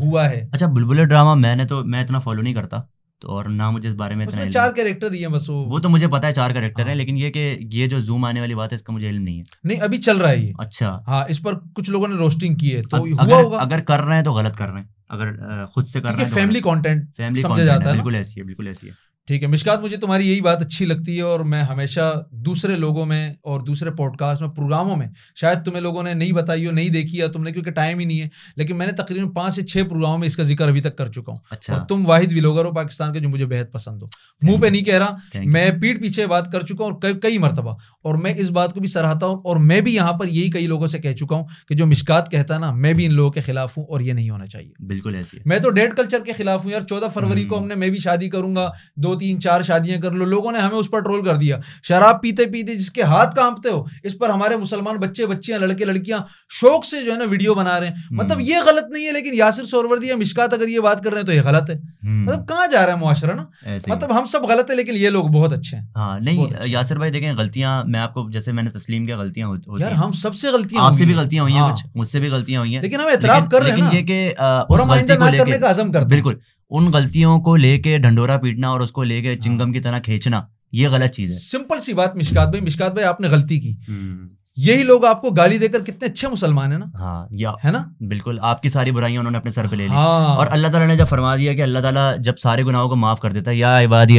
हुआ है अच्छा बुलबुले ड्रामा मैंने तो मैं इतना फॉलो नहीं करता तो और ना मुझे इस बारे में इतना चार कैरेक्टर ही है बस वो वो तो मुझे पता है चार कैरेक्टर हाँ। है लेकिन ये कि ये जो जूम आने वाली बात है इसका मुझे इल्म नहीं है नहीं अभी चल रहा है ये अच्छा हाँ इस पर कुछ लोगों ने रोस्टिंग की है तो अग, हुआ अगर, होगा अगर कर रहे हैं तो गलत कर रहे हैं अगर खुद से कर रहे हैं फैमिली कॉन्टेंट फैमिली जाता है बिल्कुल ऐसी है बिल्कुल ऐसी है ठीक है मिशकात मुझे तुम्हारी यही बात अच्छी लगती है और मैं हमेशा दूसरे लोगों में और दूसरे पॉडकास्ट में प्रोग्रामों में शायद तुम्हें लोगों ने नहीं बताई हो नहीं देखी या तुमने क्योंकि टाइम ही नहीं है लेकिन मैंने तकरीबन पांच से छह प्रोग्रामों में इसका जिक्र अभी तक कर चुका हूँ अच्छा। और तुम वाहिद विलोगर हो पाकिस्तान के जो मुझे बेहद पसंद हो मुंह पे नहीं कह रहा मैं पीठ पीछे बात कर चुका हूँ और कई मरतबा और मैं इस बात को भी सराहता हूँ और मैं भी यहाँ पर यही कई लोगों से कह चुका हूँ कि जो मिशकात कहता है ना मैं भी इन लोगों के खिलाफ हूँ और ये नहीं होना चाहिए बिल्कुल ऐसी मैं तो डेट कल्चर के खिलाफ हूँ यार चौदह फरवरी हम्म। को हमने मैं भी शादी करूंगा दो तीन चार शादियां कर लो लोगों ने हमें उस पर ट्रोल कर दिया शराब पीते पीते जिसके हाथ कांपते हो इस पर हमारे मुसलमान बच्चे बच्चियां लड़के लड़कियां शौक से जो है ना वीडियो बना रहे हैं हम्म। मतलब ये गलत नहीं है लेकिन यासिर सोरवर्दी या मिशकात अगर ये बात कर रहे हैं तो ये गलत है हम्म। मतलब कहाँ जा रहा है मुआशरा ना मतलब हम सब गलत है लेकिन ये लोग बहुत अच्छे हैं हाँ नहीं यासिर भाई देखें गलतियां मैं आपको जैसे मैंने तस्लीम की गलतियां होती यार हम सबसे गलतियां आपसे भी गलतियां हुई हैं हाँ। कुछ मुझसे भी गलतियां हुई हैं लेकिन हम एतराफ कर रहे हैं ये कि और हम करने का करते बिल्कुल उन गलतियों को लेके ढंडोरा पीटना और उसको लेके चिंगम की तरह खींचना ये गलत चीज है सिंपल सी बात मिशकात भाई मिशकात भाई आपने गलती की हम्म। यही लोग आपको गाली देकर कितने अच्छे मुसलमान है ना हाँ या है ना बिल्कुल आपकी सारी बुराइयां उन्होंने अपने सर पे ले ली हाँ। और अल्लाह ताला ने जब फरमा दिया कि अल्लाह ताला जब सारे गुनाहों को माफ कर देता है या इबादी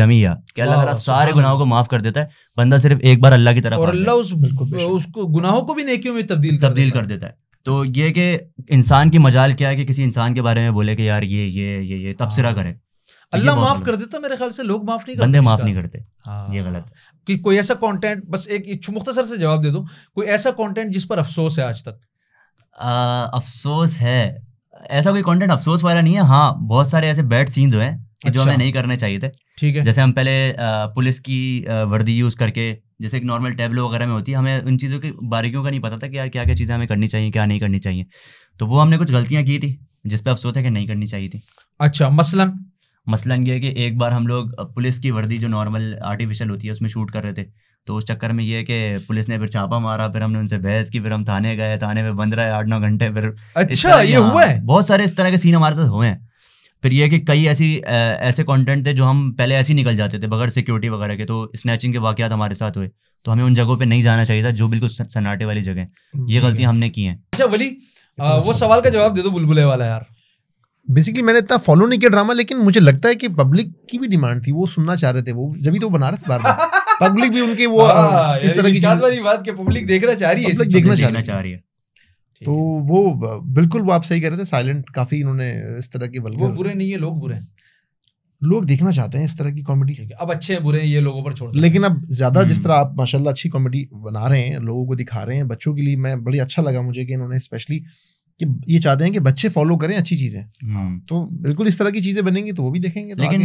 जमीया कि अल्लाह ताला सारे गुनाहों को माफ कर देता है बंदा सिर्फ एक बार अल्लाह की तरफ और अल्लाह उस उसको गुनाहों को भी नेकियों में तब्दील तब्दील कर देता है तो ये कि इंसान की मजाल क्या है कि किसी इंसान के बारे में बोले कि यार ये ये ये ये तबसरा हाँ। करे अल्लाह माफ कर देता मेरे ख्याल से लोग माफ नहीं करते बंदे माफ नहीं करते ये हाँ। गलत कि कोई ऐसा कंटेंट बस एक मुख्तसर से जवाब दे दो कोई ऐसा कंटेंट जिस पर अफसोस है आज तक अफसोस है ऐसा कोई कंटेंट अफसोस वाला नहीं है हाँ बहुत सारे ऐसे बैड सीन जो हैं अच्छा। जो हमें नहीं करने चाहिए थे ठीक है जैसे हम पहले पुलिस की वर्दी यूज करके जैसे एक नॉर्मल टेबलो वगैरह में होती है हमें उन चीज़ों की बारीकियों का नहीं पता था कि यार क्या क्या चीज़ें हमें करनी चाहिए क्या नहीं करनी चाहिए तो वो हमने कुछ गलतियाँ की थी जिस पर अफसोस है कि नहीं करनी चाहिए थी अच्छा मसलन मसलन ये कि एक बार हम लोग पुलिस की वर्दी जो नॉर्मल आर्टिफिशियल होती है उसमें शूट कर रहे थे तो उस चक्कर में ये है कि पुलिस ने फिर छापा मारा फिर हमने उनसे बहस की फिर हम थाने गए थाने में बंद रहे आठ नौ घंटे फिर अच्छा ये हुआ हाँ, है बहुत सारे इस तरह के सीन हमारे साथ हुए हैं फिर ये कि कई ऐसी ऐसे कंटेंट थे जो हम पहले ऐसे ही निकल जाते थे बगैर सिक्योरिटी वगैरह के तो स्नैचिंग के वाकत हमारे साथ हुए तो हमें उन जगहों पे नहीं जाना चाहिए था जो बिल्कुल सन्नाटे वाली जगह ये गलतियां हाँ। हमने की हैं अच्छा वली वो सवाल का जवाब दे दो बुलबुले वाला यार बेसिकली मैंने इतना फॉलो नहीं किया ड्रामा लेकिन मुझे लगता है कि पब्लिक की भी डिमांड थी वो सुनना चाह रहे थे वो जब भी तो बना रहे थे बार बार पब्लिक भी उनके वो आ, हाँ, इस तरह की बात के पब्लिक देखना चाह रही है देखना चाह रही है तो वो बिल्कुल वो आप सही कह रहे थे साइलेंट काफी इन्होंने इस तरह की वो बुरे नहीं है लोग बुरे हैं लोग देखना चाहते हैं इस तरह की कॉमेडी अब अच्छे बुरे ये लोगों पर छोड़ लेकिन अब ज्यादा जिस हम्म। तरह आप माशाल्लाह अच्छी कॉमेडी बना रहे हैं लोगों को दिखा रहे हैं बच्चों के लिए मैं बड़ी अच्छा लगा मुझे कि इन्होंने स्पेशली कि ये चाहते हैं कि बच्चे फॉलो करें अच्छी चीजें हम्म। तो बिल्कुल इस तरह की चीजें बनेंगी तो वो भी देखेंगे तो लेकिन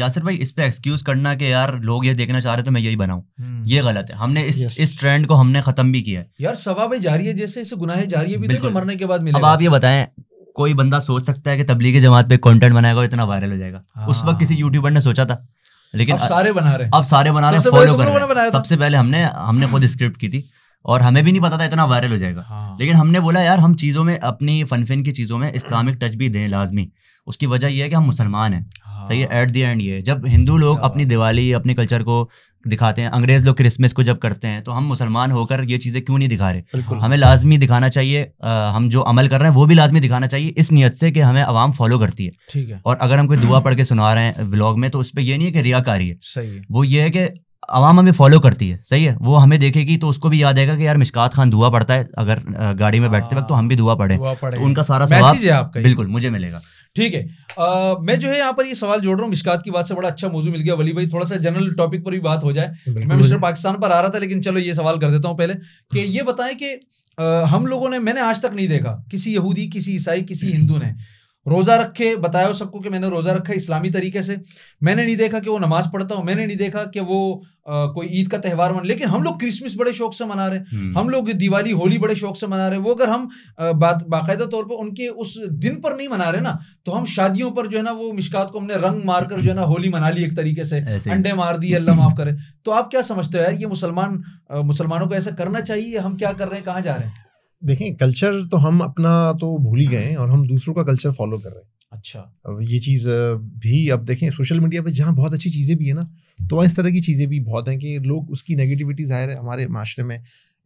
यासर भाई इस पे एक्सक्यूज करना कि यार लोग ये देखना चाह रहे तो मैं यही बनाऊं हम्म। ये गलत है हमने इस इस ट्रेंड को हमने खत्म भी किया है यार सवाब जारी है जैसे इसे गुनाहे जारी है भी देखो मरने के बाद मिलेगा अब आप ये बताए कोई बंदा सोच सकता है कि तबलीगी जमात पे कंटेंट बनाएगा और इतना वायरल हो जाएगा उस वक्त किसी यूट्यूबर हाँ। ने सोचा था लेकिन अब सारे बना रहे अब सारे बना रहे फॉलो कर सबसे पहले हमने हमने खुद स्क्रिप्ट की थी और हमें भी नहीं पता था इतना वायरल हो जाएगा हाँ। लेकिन हमने बोला यार हम चीज़ों में अपनी फनफिन की चीज़ों में इस्लामिक टच भी दें लाजमी उसकी वजह यह है कि हम मुसलमान हैं हाँ। सही है एट दी एंड ये जब हिंदू लोग अपनी दिवाली अपने कल्चर को दिखाते हैं अंग्रेज लोग क्रिसमस को जब करते हैं तो हम मुसलमान होकर ये चीज़ें क्यों नहीं दिखा रहे हमें लाजमी दिखाना चाहिए आ, हम जो अमल कर रहे हैं वो भी लाजमी दिखाना चाहिए इस नीयत से कि हमें आवाम फॉलो करती है ठीक है और अगर हम कोई दुआ पढ़ के सुना रहे हैं ब्लॉग में तो उस पर यह नहीं है कि रियाकारी है सही है वो ये है कि आवाम हमें फॉलो करती है सही है वो हमें देखेगी तो उसको भी याद आएगा कि यार मिशकात खान धुआं पड़ता है अगर गाड़ी में बैठते वक्त तो हम भी धुआं पड़े तो उनका सारा सवाल आपका बिल्कुल मुझे मिलेगा ठीक है आ, मैं जो है यहाँ पर ये सवाल जोड़ रहा हूँ मिशकात की बात से बड़ा अच्छा मौजूद मिल गया वली भाई थोड़ा सा जनरल टॉपिक पर भी बात हो जाए मैं मिस्टर पाकिस्तान पर आ रहा था लेकिन चलो ये सवाल कर देता हूँ पहले कि ये बताएं कि हम लोगों ने मैंने आज तक नहीं देखा किसी यहूदी किसी ईसाई किसी हिंदू ने रोज़ा रखे बताया सबको कि मैंने रोज़ा रखा इस्लामी तरीके से मैंने नहीं देखा कि वो नमाज़ पढ़ता हूँ मैंने नहीं देखा कि वो आ, कोई ईद का त्यौहार मन लेकिन हम लोग क्रिसमस बड़े शौक से मना रहे हैं हम्म। हम लोग दिवाली होली बड़े शौक से मना रहे हैं वो अगर हम बात बाकायदा तौर पर उनके उस दिन पर नहीं मना रहे ना तो हम शादियों पर जो है ना वो मिशकात को हमने रंग मारकर जो है ना होली मना ली एक तरीके से अंडे मार दिए अल्लाह माफ़ करे तो आप क्या समझते हो यार ये मुसलमान मुसलमानों को ऐसा करना चाहिए हम क्या कर रहे हैं कहाँ जा रहे हैं देखें कल्चर तो हम अपना तो भूल ही गए और हम दूसरों का कल्चर फॉलो कर रहे हैं अच्छा अब ये चीज़ भी अब देखें सोशल मीडिया पे जहाँ बहुत अच्छी चीज़ें भी है ना तो वहाँ इस तरह की चीज़ें भी बहुत हैं कि लोग उसकी नेगेटिविटी ज़ाहिर है हमारे माशरे में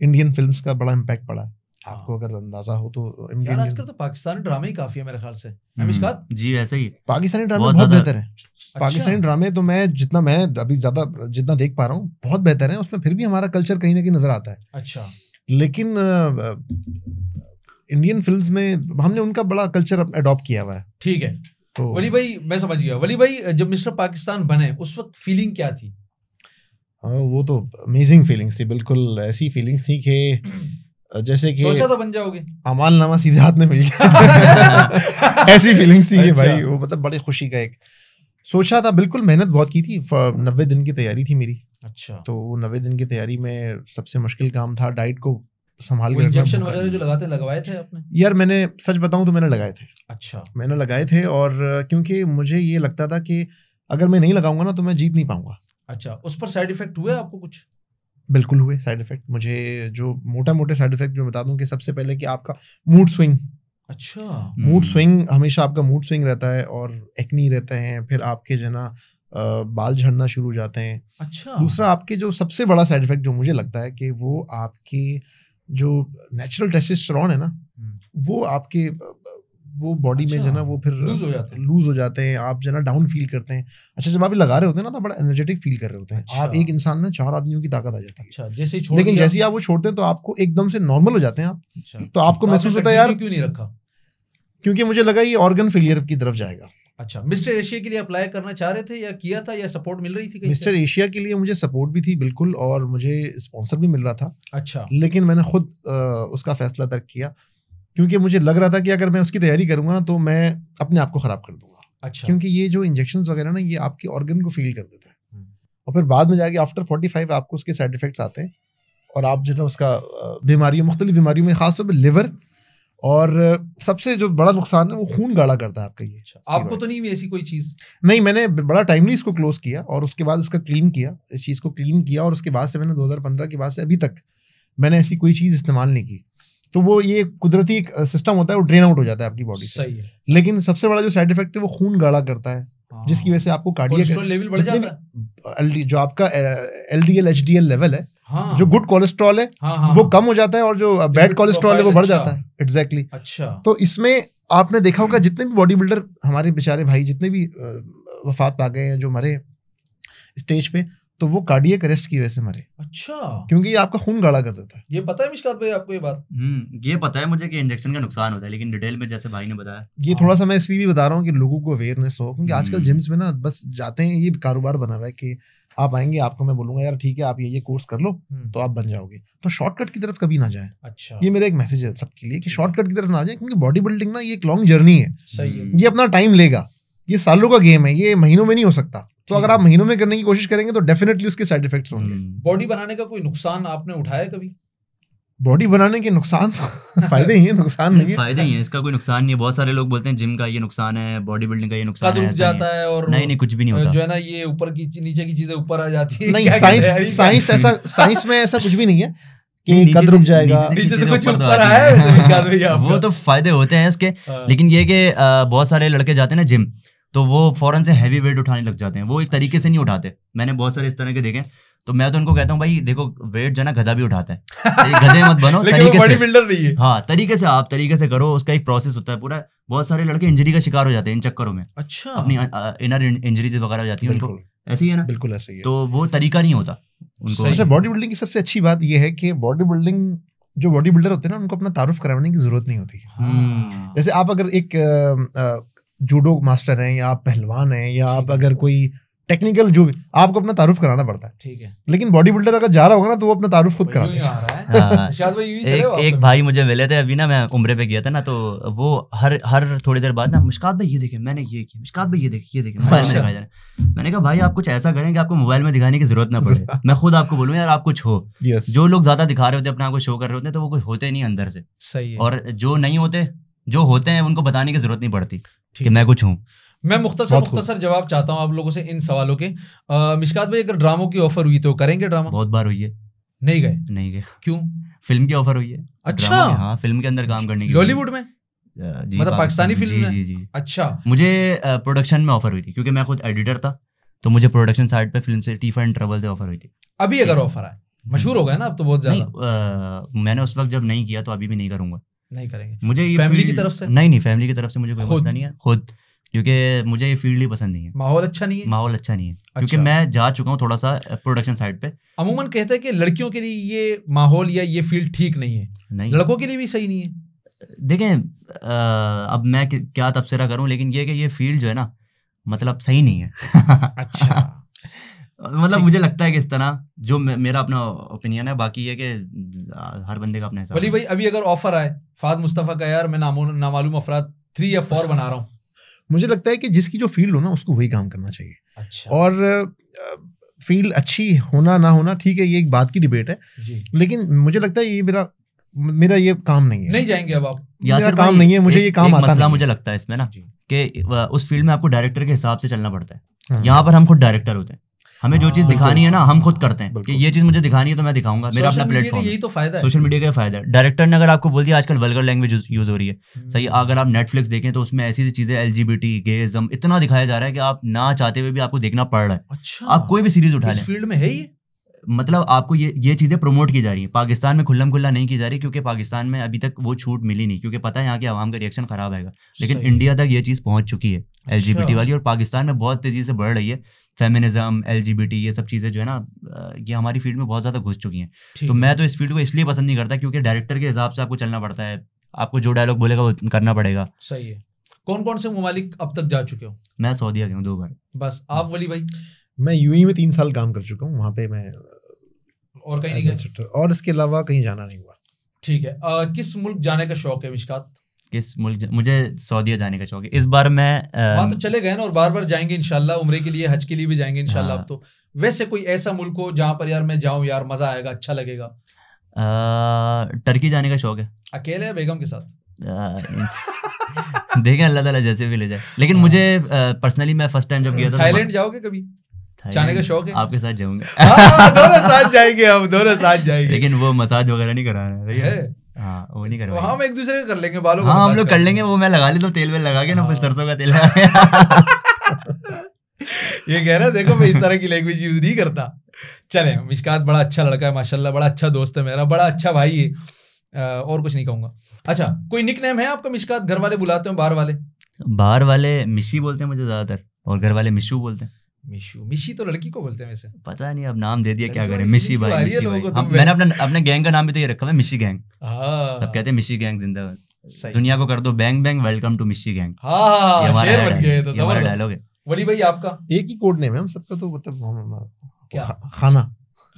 इंडियन फिल्म का बड़ा इम्पैक्ट पड़ा है हाँ। आपको अगर अंदाजा हो तो इंडियन आजकल तो पाकिस्तानी ड्रामे ही काफी है मेरे ख्याल से हम्म, जी वैसे ही पाकिस्तानी ड्रामे बहुत बेहतर है अच्छा। पाकिस्तानी ड्रामे तो मैं जितना मैं अभी ज्यादा जितना देख पा रहा हूँ बहुत बेहतर है उसमें फिर भी हमारा कल्चर कहीं ना कहीं नजर आता है अच्छा लेकिन इंडियन फिल्म में हमने उनका बड़ा कल्चर अडॉप्ट किया हुआ है ठीक है तो वली भाई मैं समझ गया वली भाई जब मिस्टर पाकिस्तान बने उस वक्त फीलिंग क्या थी आ, हाँ, वो तो अमेजिंग फीलिंग्स थी बिल्कुल ऐसी फीलिंग्स थी कि जैसे कि सोचा था बन जाओगे अमाल नामा सीधे हाथ में मिल गया ऐसी फीलिंग्स थी अच्छा। भाई वो मतलब बड़ी खुशी का एक सोचा था बिल्कुल मेहनत बहुत की थी नब्बे दिन की तैयारी थी मेरी अच्छा तो वो नवे दिन की तैयारी में सबसे मुश्किल काम था डाइट को संभाल के इंजेक्शन वगैरह जो लगाते लगवाए थे आपने यार मैंने सच बताऊं तो मैंने लगाए थे अच्छा मैंने लगाए थे और क्योंकि मुझे ये लगता था कि अगर मैं नहीं लगाऊंगा ना तो मैं जीत नहीं पाऊंगा अच्छा उस पर साइड इफेक्ट हुए आपको कुछ बिल्कुल हुए साइड इफेक्ट मुझे जो मोटा मोटे साइड इफेक्ट मैं बता दूं कि सबसे पहले कि आपका मूड स्विंग अच्छा मूड स्विंग hmm। हमेशा आपका मूड स्विंग रहता है और एक्नी रहते हैं फिर आपके जो ना बाल झड़ना शुरू हो जाते हैं अच्छा दूसरा आपके जो सबसे बड़ा साइड इफेक्ट जो मुझे लगता है कि वो आपके जो नेचुरल हम्म। अच्छा। टेस्टोस्टेरोन है ना वो आपके वो बॉडी अच्छा, में जो ना वो फिर लूज हो जाते हैं लूज हो जाते हैं आप जो ना डाउन फील करते हैं अच्छा जब आप लगा रहे होते हैं ना तो बड़ा एनर्जेटिक फील कर रहे होते हैं अच्छा, आप एक इंसान में चार आदमियों की ताकत आ जाती है अच्छा, जैसे छोड़ लेकिन जैसे आप वो छोड़ते हैं तो आपको एकदम से नॉर्मल हो जाते हैं आप अच्छा। तो आपको तो महसूस होता है यार क्यों नहीं रखा क्योंकि मुझे लगा ये ऑर्गन फेलियर की तरफ जाएगा अच्छा मिस्टर एशिया के लिए अप्लाई करना चाह रहे थे या किया था या सपोर्ट मिल रही थी मिस्टर एशिया के लिए मुझे सपोर्ट भी थी बिल्कुल और मुझे स्पॉन्सर भी मिल रहा था अच्छा लेकिन मैंने खुद आ, उसका फैसला तर्क किया क्योंकि मुझे लग रहा था कि अगर मैं उसकी तैयारी करूंगा ना तो मैं अपने आप को ख़राब कर दूंगा अच्छा क्योंकि ये जो इंजेक्शन वगैरह ना ये आपके ऑर्गन को फील कर देता है और फिर बाद में जाके आफ्टर फोर्टी फाइव आपको उसके साइड इफेक्ट्स आते हैं और आप जो है उसका बीमारियों मुख्तलिफ़ बीमारियों में खासतौर पर लिवर और सबसे जो बड़ा नुकसान है वो खून गाढ़ा करता है आपका ये अच्छा। आपको तो नहीं हुई ऐसी कोई चीज़ नहीं मैंने बड़ा टाइमली इसको क्लोज किया और उसके बाद इसका क्लीन किया इस चीज़ को क्लीन किया और उसके बाद से मैंने 2015 के बाद से अभी तक मैंने ऐसी कोई चीज़ इस्तेमाल नहीं की तो वो ये कुदरती एक सिस्टम होता है वो ड्रेन आउट हो जाता है आपकी बॉडी से लेकिन सबसे बड़ा जो साइड इफेक्ट है वो खून गाढ़ा करता है हाँ। जिसकी वजह से आपको कार्डियक लेवल बढ़ जाता है जो आपका L D L H D L level है हाँ, जो गुड कोलेस्ट्रॉल है हाँ, हाँ, वो हाँ। कम हो जाता है और जो बैड कोलेस्ट्रॉल है वो बढ़ अच्छा। जाता है एग्जैक्टली अच्छा तो इसमें आपने देखा होगा जितने भी बॉडी बिल्डर हमारे बेचारे भाई जितने भी वफात पा गए हैं जो मरे स्टेज पे तो वो कार्डियक अरेस्ट की वजह से मरे अच्छा क्योंकि ये आपका खून गाढ़ा कर देता है ये पता है मिशकात भाई आपको ये बात हम्म, ये पता है मुझे कि इंजेक्शन का नुकसान होता है लेकिन डिटेल में जैसे भाई ने बताया ये हाँ। थोड़ा सा मैं इसलिए भी बता रहा हूँ कि लोगों को अवेयरनेस हो क्योंकि हम्म। आजकल जिम्स में ना बस जाते हैं ये कारोबार बना हुआ है कि आप आएंगे आपको मैं बोलूंगा यार ठीक है आप ये ये कोर्स कर लो हम्म। तो आप बन जाओगे तो शॉर्टकट की तरफ कभी ना जाए अच्छा ये मेरा एक मैसेज है सबके लिए कि शॉर्टकट की तरफ ना जाए क्योंकि बॉडी बिल्डिंग ना ये एक लॉन्ग जर्नी है सही ये अपना टाइम लेगा ये सालों का गेम है ये महीनों में नहीं हो सकता तो अगर आप हम्म। महीनों में करने की कोशिश करेंगे तो डेफिनेटली उसके साइड इफेक्ट्स होंगे बॉडी हम्म। बनाने का कोई नुकसान आपने उठाया कभी बॉडी बनाने के नुकसान तो- फायदे ही हैं नुकसान नहीं, है फायदे ही हैं इसका कोई नुकसान नहीं है बहुत सारे लोग बोलते हैं जिम का ये नुकसान है बॉडी बिल्डिंग का ये नुकसान है जाता है और नहीं नहीं कुछ भी नहीं होता जो है ना ये ऊपर की नीचे की चीजें ऊपर आ जाती है नहीं साइंस साइंस ऐसा साइंस में ऐसा कुछ भी नहीं है वो तो फायदे होते हैं इसके हाँ। लेकिन ये कि बहुत सारे लड़के जाते हैं ना जिम तो वो फॉरन से हैवी वेट उठाने लग जाते हैं वो एक तरीके से नहीं उठाते मैंने बहुत सारे इस तरह के देखे तो मैं तो उनको कहता हूँ भाई देखो वेट जो है ना गधा भी उठाता है गधे मत बनो तरीके से बिल्डर नहीं है हाँ तरीके से आप तरीके से करो उसका एक प्रोसेस होता है पूरा बहुत सारे लड़के इंजरी का शिकार हो जाते हैं इन चक्करों में अच्छा अपनी इनर इंजरी वगैरह हो जाती है उनको ऐसे ही है ना बिल्कुल ऐसे ही तो वो तरीका नहीं होता उनको बॉडी अच्छा, बिल्डिंग की सबसे अच्छी बात यह है कि बॉडी बिल्डिंग जो बॉडी बिल्डर होते हैं ना उनको अपना तारुफ करवाने की जरूरत नहीं होती हाँ। हाँ। जैसे आप अगर एक जूडो मास्टर हैं या आप पहलवान हैं या आप अगर कोई टेक्निकल जो भी आपको अपना तारुफ कराना पड़ता है ठीक है लेकिन बॉडी बिल्डर अगर जा रहा होगा ना तो वो अपना तारुफ खुद कराता हाँ। एक, एक भाई मुझे मिले थे अभी ना मैं उम्र पे गया था ना तो वो हर हर थोड़ी देर बाद ना मुश्कात भाई ये देखे मैंने ये किया मुश्कात भाई ये देखे ये देखे अच्छा। मैंने कहा भाई आप कुछ ऐसा करें कि आपको मोबाइल में दिखाने की जरूरत ना पड़े मैं खुद आपको बोलूँ यार आप कुछ हो जो लोग ज्यादा दिखा रहे होते अपने आपको शो कर रहे होते हैं तो वो कुछ होते नहीं अंदर से सही और जो नहीं होते जो होते हैं उनको बताने की जरूरत नहीं पड़ती कि मैं कुछ हूँ मैं मुख्तसर मुख्तसर जवाब चाहता हूँ आप लोगों से इन सवालों के मिशकात भाई अगर ड्रामों की ऑफर हुई तो करेंगे ड्रामा बहुत बार हुई है नहीं गए नहीं गए क्यों फिल्म की ऑफर हुई है अच्छा हाँ फिल्म के अंदर काम करने की बॉलीवुड में जी मतलब पाकिस्तानी फिल्म जी जी जी, अच्छा मुझे प्रोडक्शन में ऑफर हुई थी क्योंकि मैं खुद एडिटर था तो मुझे प्रोडक्शन साइड पे फिल्म से टीफा एंड ट्रबल से ऑफर हुई थी अभी अगर ऑफर आए मशहूर हो गए ना अब तो बहुत ज्यादा मैंने उस वक्त जब नहीं किया तो अभी भी नहीं करूंगा नहीं करेंगे मुझे फैमिली की तरफ से नहीं नहीं फैमिली की तरफ से मुझे कोई नहीं है खुद क्योंकि मुझे ये फील्ड ही पसंद नहीं है माहौल अच्छा नहीं है माहौल अच्छा नहीं है अच्छा। क्योंकि मैं जा चुका हूँ थोड़ा सा प्रोडक्शन साइड पे अमूमन कहते हैं कि लड़कियों के लिए ये माहौल या ये फील्ड ठीक नहीं है नहीं लड़कों के लिए भी सही नहीं है देखें अब मैं क्या तबसरा करूँ लेकिन ये कि ये फील्ड जो है ना मतलब सही नहीं है अच्छा मतलब मुझे लगता है कि इस तरह जो मेरा अपना ओपिनियन है बाकी ये कि हर बंदे का अपना हिसाब भाई अभी अगर ऑफर आए फाद मुस्तफ़ा का यार मैं नामालूम अफराद थ्री या फोर बना रहा हूँ मुझे लगता है कि जिसकी जो फील्ड हो ना उसको वही काम करना चाहिए अच्छा। और फील्ड अच्छी होना ना होना ठीक है ये एक बात की डिबेट है लेकिन मुझे लगता है ये मेरा मेरा ये काम नहीं है नहीं जाएंगे अब आप मेरा काम नहीं है मुझे ये काम आता मसला मुझे लगता है इसमें ना कि उस फील्ड में आपको डायरेक्टर के हिसाब से चलना पड़ता है हाँ। यहाँ पर हम खुद डायरेक्टर होते हैं हमें जो हाँ, चीज दिखानी है ना हम खुद करते हैं कि ये चीज मुझे दिखानी है तो मैं दिखाऊंगा मेरा अपना प्लेटफॉर्म यही तो फायदा है सोशल मीडिया का फायदा है डायरेक्टर ने अगर आपको बोल दिया आजकल वर्गर लैंग्वेज यूज हो रही है हम्म। सही अगर आप नेटफ्लिक्स देखें तो उसमें ऐसी चीजें एल जी बी टी गेजम इतना दिखाया जा रहा है कि आप ना चाहते हुए भी आपको देखना पड़ रहा है अच्छा। आप कोई भी सीरीज उठा लें फील्ड में है मतलब आपको ये ये चीज़ें प्रमोट की जा रही है पाकिस्तान में खुल्लम खुल्ला नहीं की जा रही क्योंकि पाकिस्तान में अभी तक वो छूट मिली नहीं क्योंकि पता है यहाँ के आवाम का रिएक्शन खराब आएगा लेकिन इंडिया तक ये चीज़ पहुंच चुकी है एल जी बी टी अच्छा। वाली और पाकिस्तान में बहुत तेज़ी से बढ़ रही है feminism L G B T ये सब चीज़ें जो है ना ये हमारी फील्ड में बहुत ज़्यादा घुस चुकी हैं तो मैं तो इस फील्ड को इसलिए पसंद नहीं करता क्योंकि डायरेक्टर के हिसाब से आपको चलना पड़ता है आपको जो डायलॉग बोलेगा वो करना पड़ेगा सही है कौन कौन से ममालिक अब तक जा चुके हो मैं सऊदी आ गया हूँ दो बार बस आप वली भाई मैं यूएई में तीन साल काम कर चुका हूँ वहाँ पे मैं और कहीं नहीं और इसके अलावा कहीं जाना नहीं हुआ ठीक है आ, किस मुल्क जाने का शौक है मिशकात किस मुल्क मुझे सऊदीया जाने का शौक है इस बार मैं आ, तो चले गए ना और बार बार जाएंगे इनशाला उम्र के लिए हज के लिए भी जाएंगे इनशाला हाँ। तो वैसे कोई ऐसा मुल्क हो जहाँ पर यार मैं जाऊँ यार मज़ा आएगा अच्छा लगेगा टर्की जाने का शौक है अकेले है बेगम के साथ देखें अल्लाह ताला जैसे भी ले जाए लेकिन मुझे पर्सनली हाँ। मैं फर्स्ट टाइम जब गया था तो थाईलैंड जाओगे कभी जाने का शौक है आपके साथ जाऊंगा हाँ, दोनों साथ जाएंगे हम दोनों साथ जाएंगे लेकिन वो मसाज वगैरह नहीं करा रहे हाँ, वो नहीं हाँ, हम एक दूसरे कर लेंगे बालों हाँ हम लोग कर लेंगे वो मैं लगा लेता तेल वेल लगा के ना सरसों का तेल ये कह रहा देखो मैं इस तरह की लैंग्वेज यूज नहीं करता चले मिशकात बड़ा अच्छा लड़का है माशाल्लाह बड़ा अच्छा दोस्त है मेरा बड़ा अच्छा भाई है और कुछ नहीं कहूंगा अच्छा कोई निक नेम है आपका मिशकात घर वाले बुलाते हो बाहर वाले बाहर वाले मिशी बोलते हैं मुझे ज़्यादातर और घर वाले मिशू बोलते हैं मिशु मिशी तो लड़की को बोलते हैं वैसे पता नहीं अब नाम दे दिया क्या करें मिशी भाई मिशी भाई तो मैंने अपना अपने गैंग का नाम भी तो ये रखा है मिशी गैंग हाँ। सब कहते हैं मिशी गैंग जिंदाबाद दुनिया को कर दो bang bang welcome to Mishi gang हाँ, हाँ, हमारा डायलॉग तो, है वली भाई आपका एक ही कोड नेम है हम सबका तो मतलब क्या खाना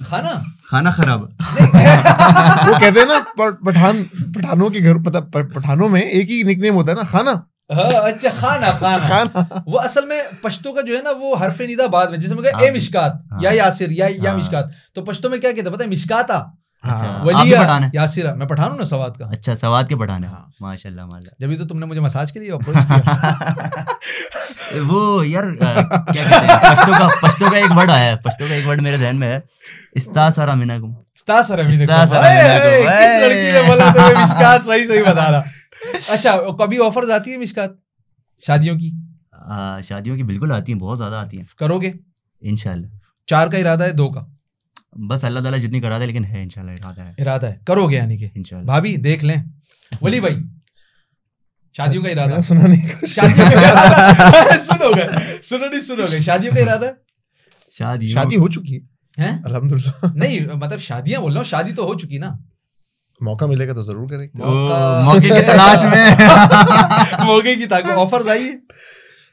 खाना खाना खराब वो कहते हैं ना पठान पठानों के घर मतलब पठानों में एक ही निकनेम होता है ना खाना हाँ, अच्छा खाना खाना खाना वो असल में पश्तो का जो है ना वो हरफे निदा बाद में जिसमें हाँ। ए मिशकात हाँ। या यासिर या या मिशकात तो पश्तो में क्या कहते पता है मिशकाता अच्छा, अच्छा जब तो तुमने मुझे मसाज के लिए अच्छा कभी ऑफर आती है मिशकात शादियों की आ, शादियों की बिल्कुल आती हैं बहुत ज़्यादा आती हैं करोगे इनशाला चार का इरादा है दो का बस अल्लाह ताला जितनी करा दे लेकिन है इंशाल्लाह इरादा है इरादा है करोगे यानी कि इंशाल्लाह भाभी देख लें वली भाई शादियों का इरादा मैंने सुना नहीं शादियों का इरादा सुनोगे सुनो नहीं सुनोगे शादियों का इरादा शादी शादी हो चुकी है हैं अल्हम्दुलिल्लाह नहीं मतलब शादियां बोल रहा हूँ शादी तो हो चुकी ना मौका मिलेगा तो जरूर करेंगे मौके की तलाश में मौके की ताकत ऑफर्स आई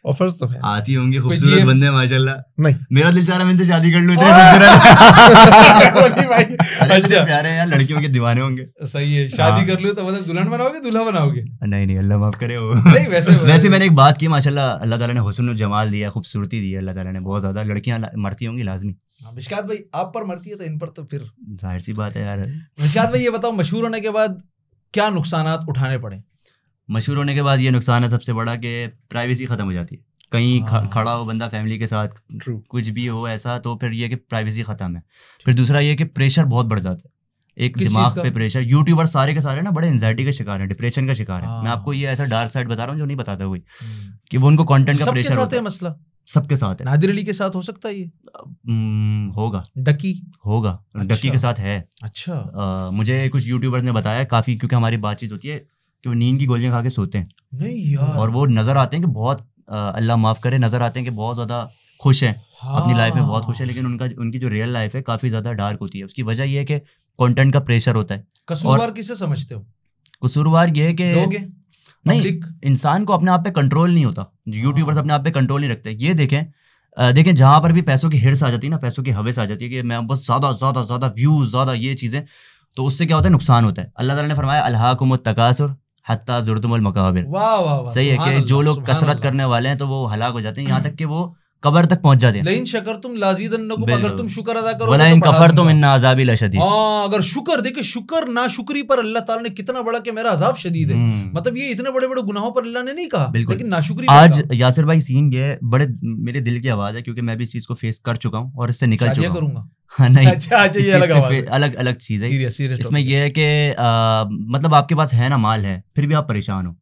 ऑफर्स तो है आती होंगी खूबसूरत बंदे माशाल्लाह नहीं मेरा दिल चाह रहा मैं तो शादी कर लूं इतने खूबसूरत भाई अच्छा प्यारे यार लड़कियों के दीवाने होंगे सही है शादी हाँ। कर लूं तो मतलब दुल्हन बनाओगे दूल्हा बनाओगे नहीं नहीं अल्लाह माफ करे वो नहीं वैसे वैसे मैंने एक बात की माशाल्लाह अल्लाह ताला ने हुस्न और जमाल दिया खूबसूरती दी है अल्लाह ताला ने बहुत ज्यादा लड़कियां मरती होंगी लाजमी हाँ, मिशकात भाई आप पर मरती है तो इन पर तो फिर जाहिर सी बात है यार मिशकात भाई ये बताओ मशहूर होने के बाद क्या नुकसान उठाने पड़े मशहूर होने के बाद ये नुकसान है सबसे बड़ा कि प्राइवेसी ख़त्म हो जाती है कहीं हाँ। खड़ा हो बंदा फैमिली के साथ True. कुछ भी हो ऐसा तो फिर ये कि प्राइवेसी ख़त्म है फिर दूसरा ये कि प्रेशर बहुत बढ़ जाता है एक दिमाग पे प्रेशर यूट्यूबर सारे के सारे ना बड़े एनजाइटी के शिकार हैं डिप्रेशन का शिकार है मैं हाँ। आपको ये ऐसा डार्क साइड बता रहा हूँ जो नहीं बताता कोई हम्म। कि वो उनको कंटेंट का प्रेशर होता है मसला सबके साथ है नादिर अली के साथ हो सकता है ये हम्म, होगा डकी होगा अच्छा। डकी के साथ है अच्छा आ, मुझे कुछ यूट्यूबर्स ने बताया काफी क्योंकि हमारी बातचीत होती है कि वो नींद की गोलियां खा के सोते हैं नहीं यार और वो नजर आते हैं कि बहुत अल्लाह माफ करे नजर आते हैं कि बहुत ज्यादा खुश हैं हाँ। अपनी लाइफ में बहुत खुश है लेकिन उनका उनकी जो रियल लाइफ है काफी ज्यादा डार्क होती है उसकी वजह यह है कि कंटेंट का प्रेशर होता है कसूरवार किसे समझते हो कसूरवार ये है कि नहीं इंसान को अपने आप पे कंट्रोल नहीं होता यूट्यूबर्स हाँ। अपने आप पे कंट्रोल नहीं रखते ये देखें देखें जहां पर भी पैसों की हिरस आ जाती है ना पैसों की हवेस आ जाती है कि मैं बस ज़्यादा ज़्यादा ज़्यादा व्यूज़ ज़्यादा ये चीज़ें तो उससे क्या होता है नुकसान होता है अल्लाह ताला ने फरमाया अल्हाकुम तकासुर हत्ता जुर्दुमल मकाबिर वाह वाह सही है कि जो लोग कसरत करने वाले हैं तो वो हलाक हो जाते हैं यहाँ तक कि वो कबर तक पहुंच जाते हैं शकर तुम अगर तुम शुक्र अदा करो वला तो इन कफर तुम इन अजाबी लशदीद हाँ अगर शुक्र देखे शुक्र ना शुक्री पर अल्लाह ताला ने कितना बड़ा कि मेरा अजाब शदीद है हम्म। मतलब ये इतने बड़े-बड़े गुनाहों पर अल्लाह ने नहीं कहा बिल्कुल लेकिन ना शुक्री आज यासिर भाई सीन ये बड़े मेरे दिल की आवाज है क्योंकि मैं भी इस चीज को फेस कर चुका हूँ और इससे निकल चुका करूंगा हाँ नहीं अच्छा अच्छा ये अलग अलग अलग चीज है इसमें यह है कि मतलब आपके पास है ना माल है फिर भी आप परेशान हो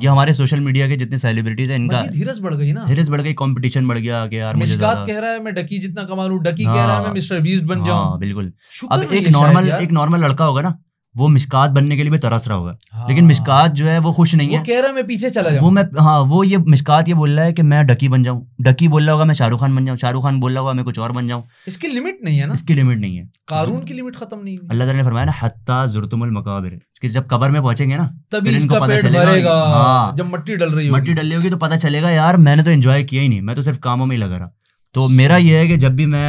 ये हमारे सोशल मीडिया के जितने सेलिब्रिटीज हैं इनका धीरज बढ़ गई ना धीरज बढ़ गई कंपटीशन बढ़ गया कि यार मुझे कह रहा है मैं डकी जितना कमा लू डकी कह रहा है हाँ। मैं मिस्टर बीस्ट बन जाऊं हाँ, बिल्कुल अब एक नॉर्मल एक नॉर्मल लड़का होगा ना वो मिशकात बनने के लिए भी तरस रहा होगा हाँ। लेकिन मिशकात जो है वो खुश नहीं वो है कह रहा मैं पीछे चला वो मैं हाँ वो ये मिशकात ये बोल रहा है कि मैं डकी बन जाऊँ डकी बोल रहा होगा मैं शाहरुख खान बन जाऊँ शाहरुख खान बोल रहा होगा मैं कुछ और बन जाऊँ इसकी लिमिट नहीं है ना इसकी लिमिट नहीं है कारून की लिमिट खत्म नहीं है अल्लाह ने फरमाया ना हत्ता जुरतुमल मकाबिर कि जब कबर में पहुंचेंगे ना तभी इनको पता चलेगा हाँ। जब मट्टी डल रही होगी मट्टी डल रही होगी तो पता चलेगा यार मैंने तो एंजॉय किया ही नहीं मैं तो सिर्फ कामों में ही लगा रहा तो मेरा ये है कि जब भी मैं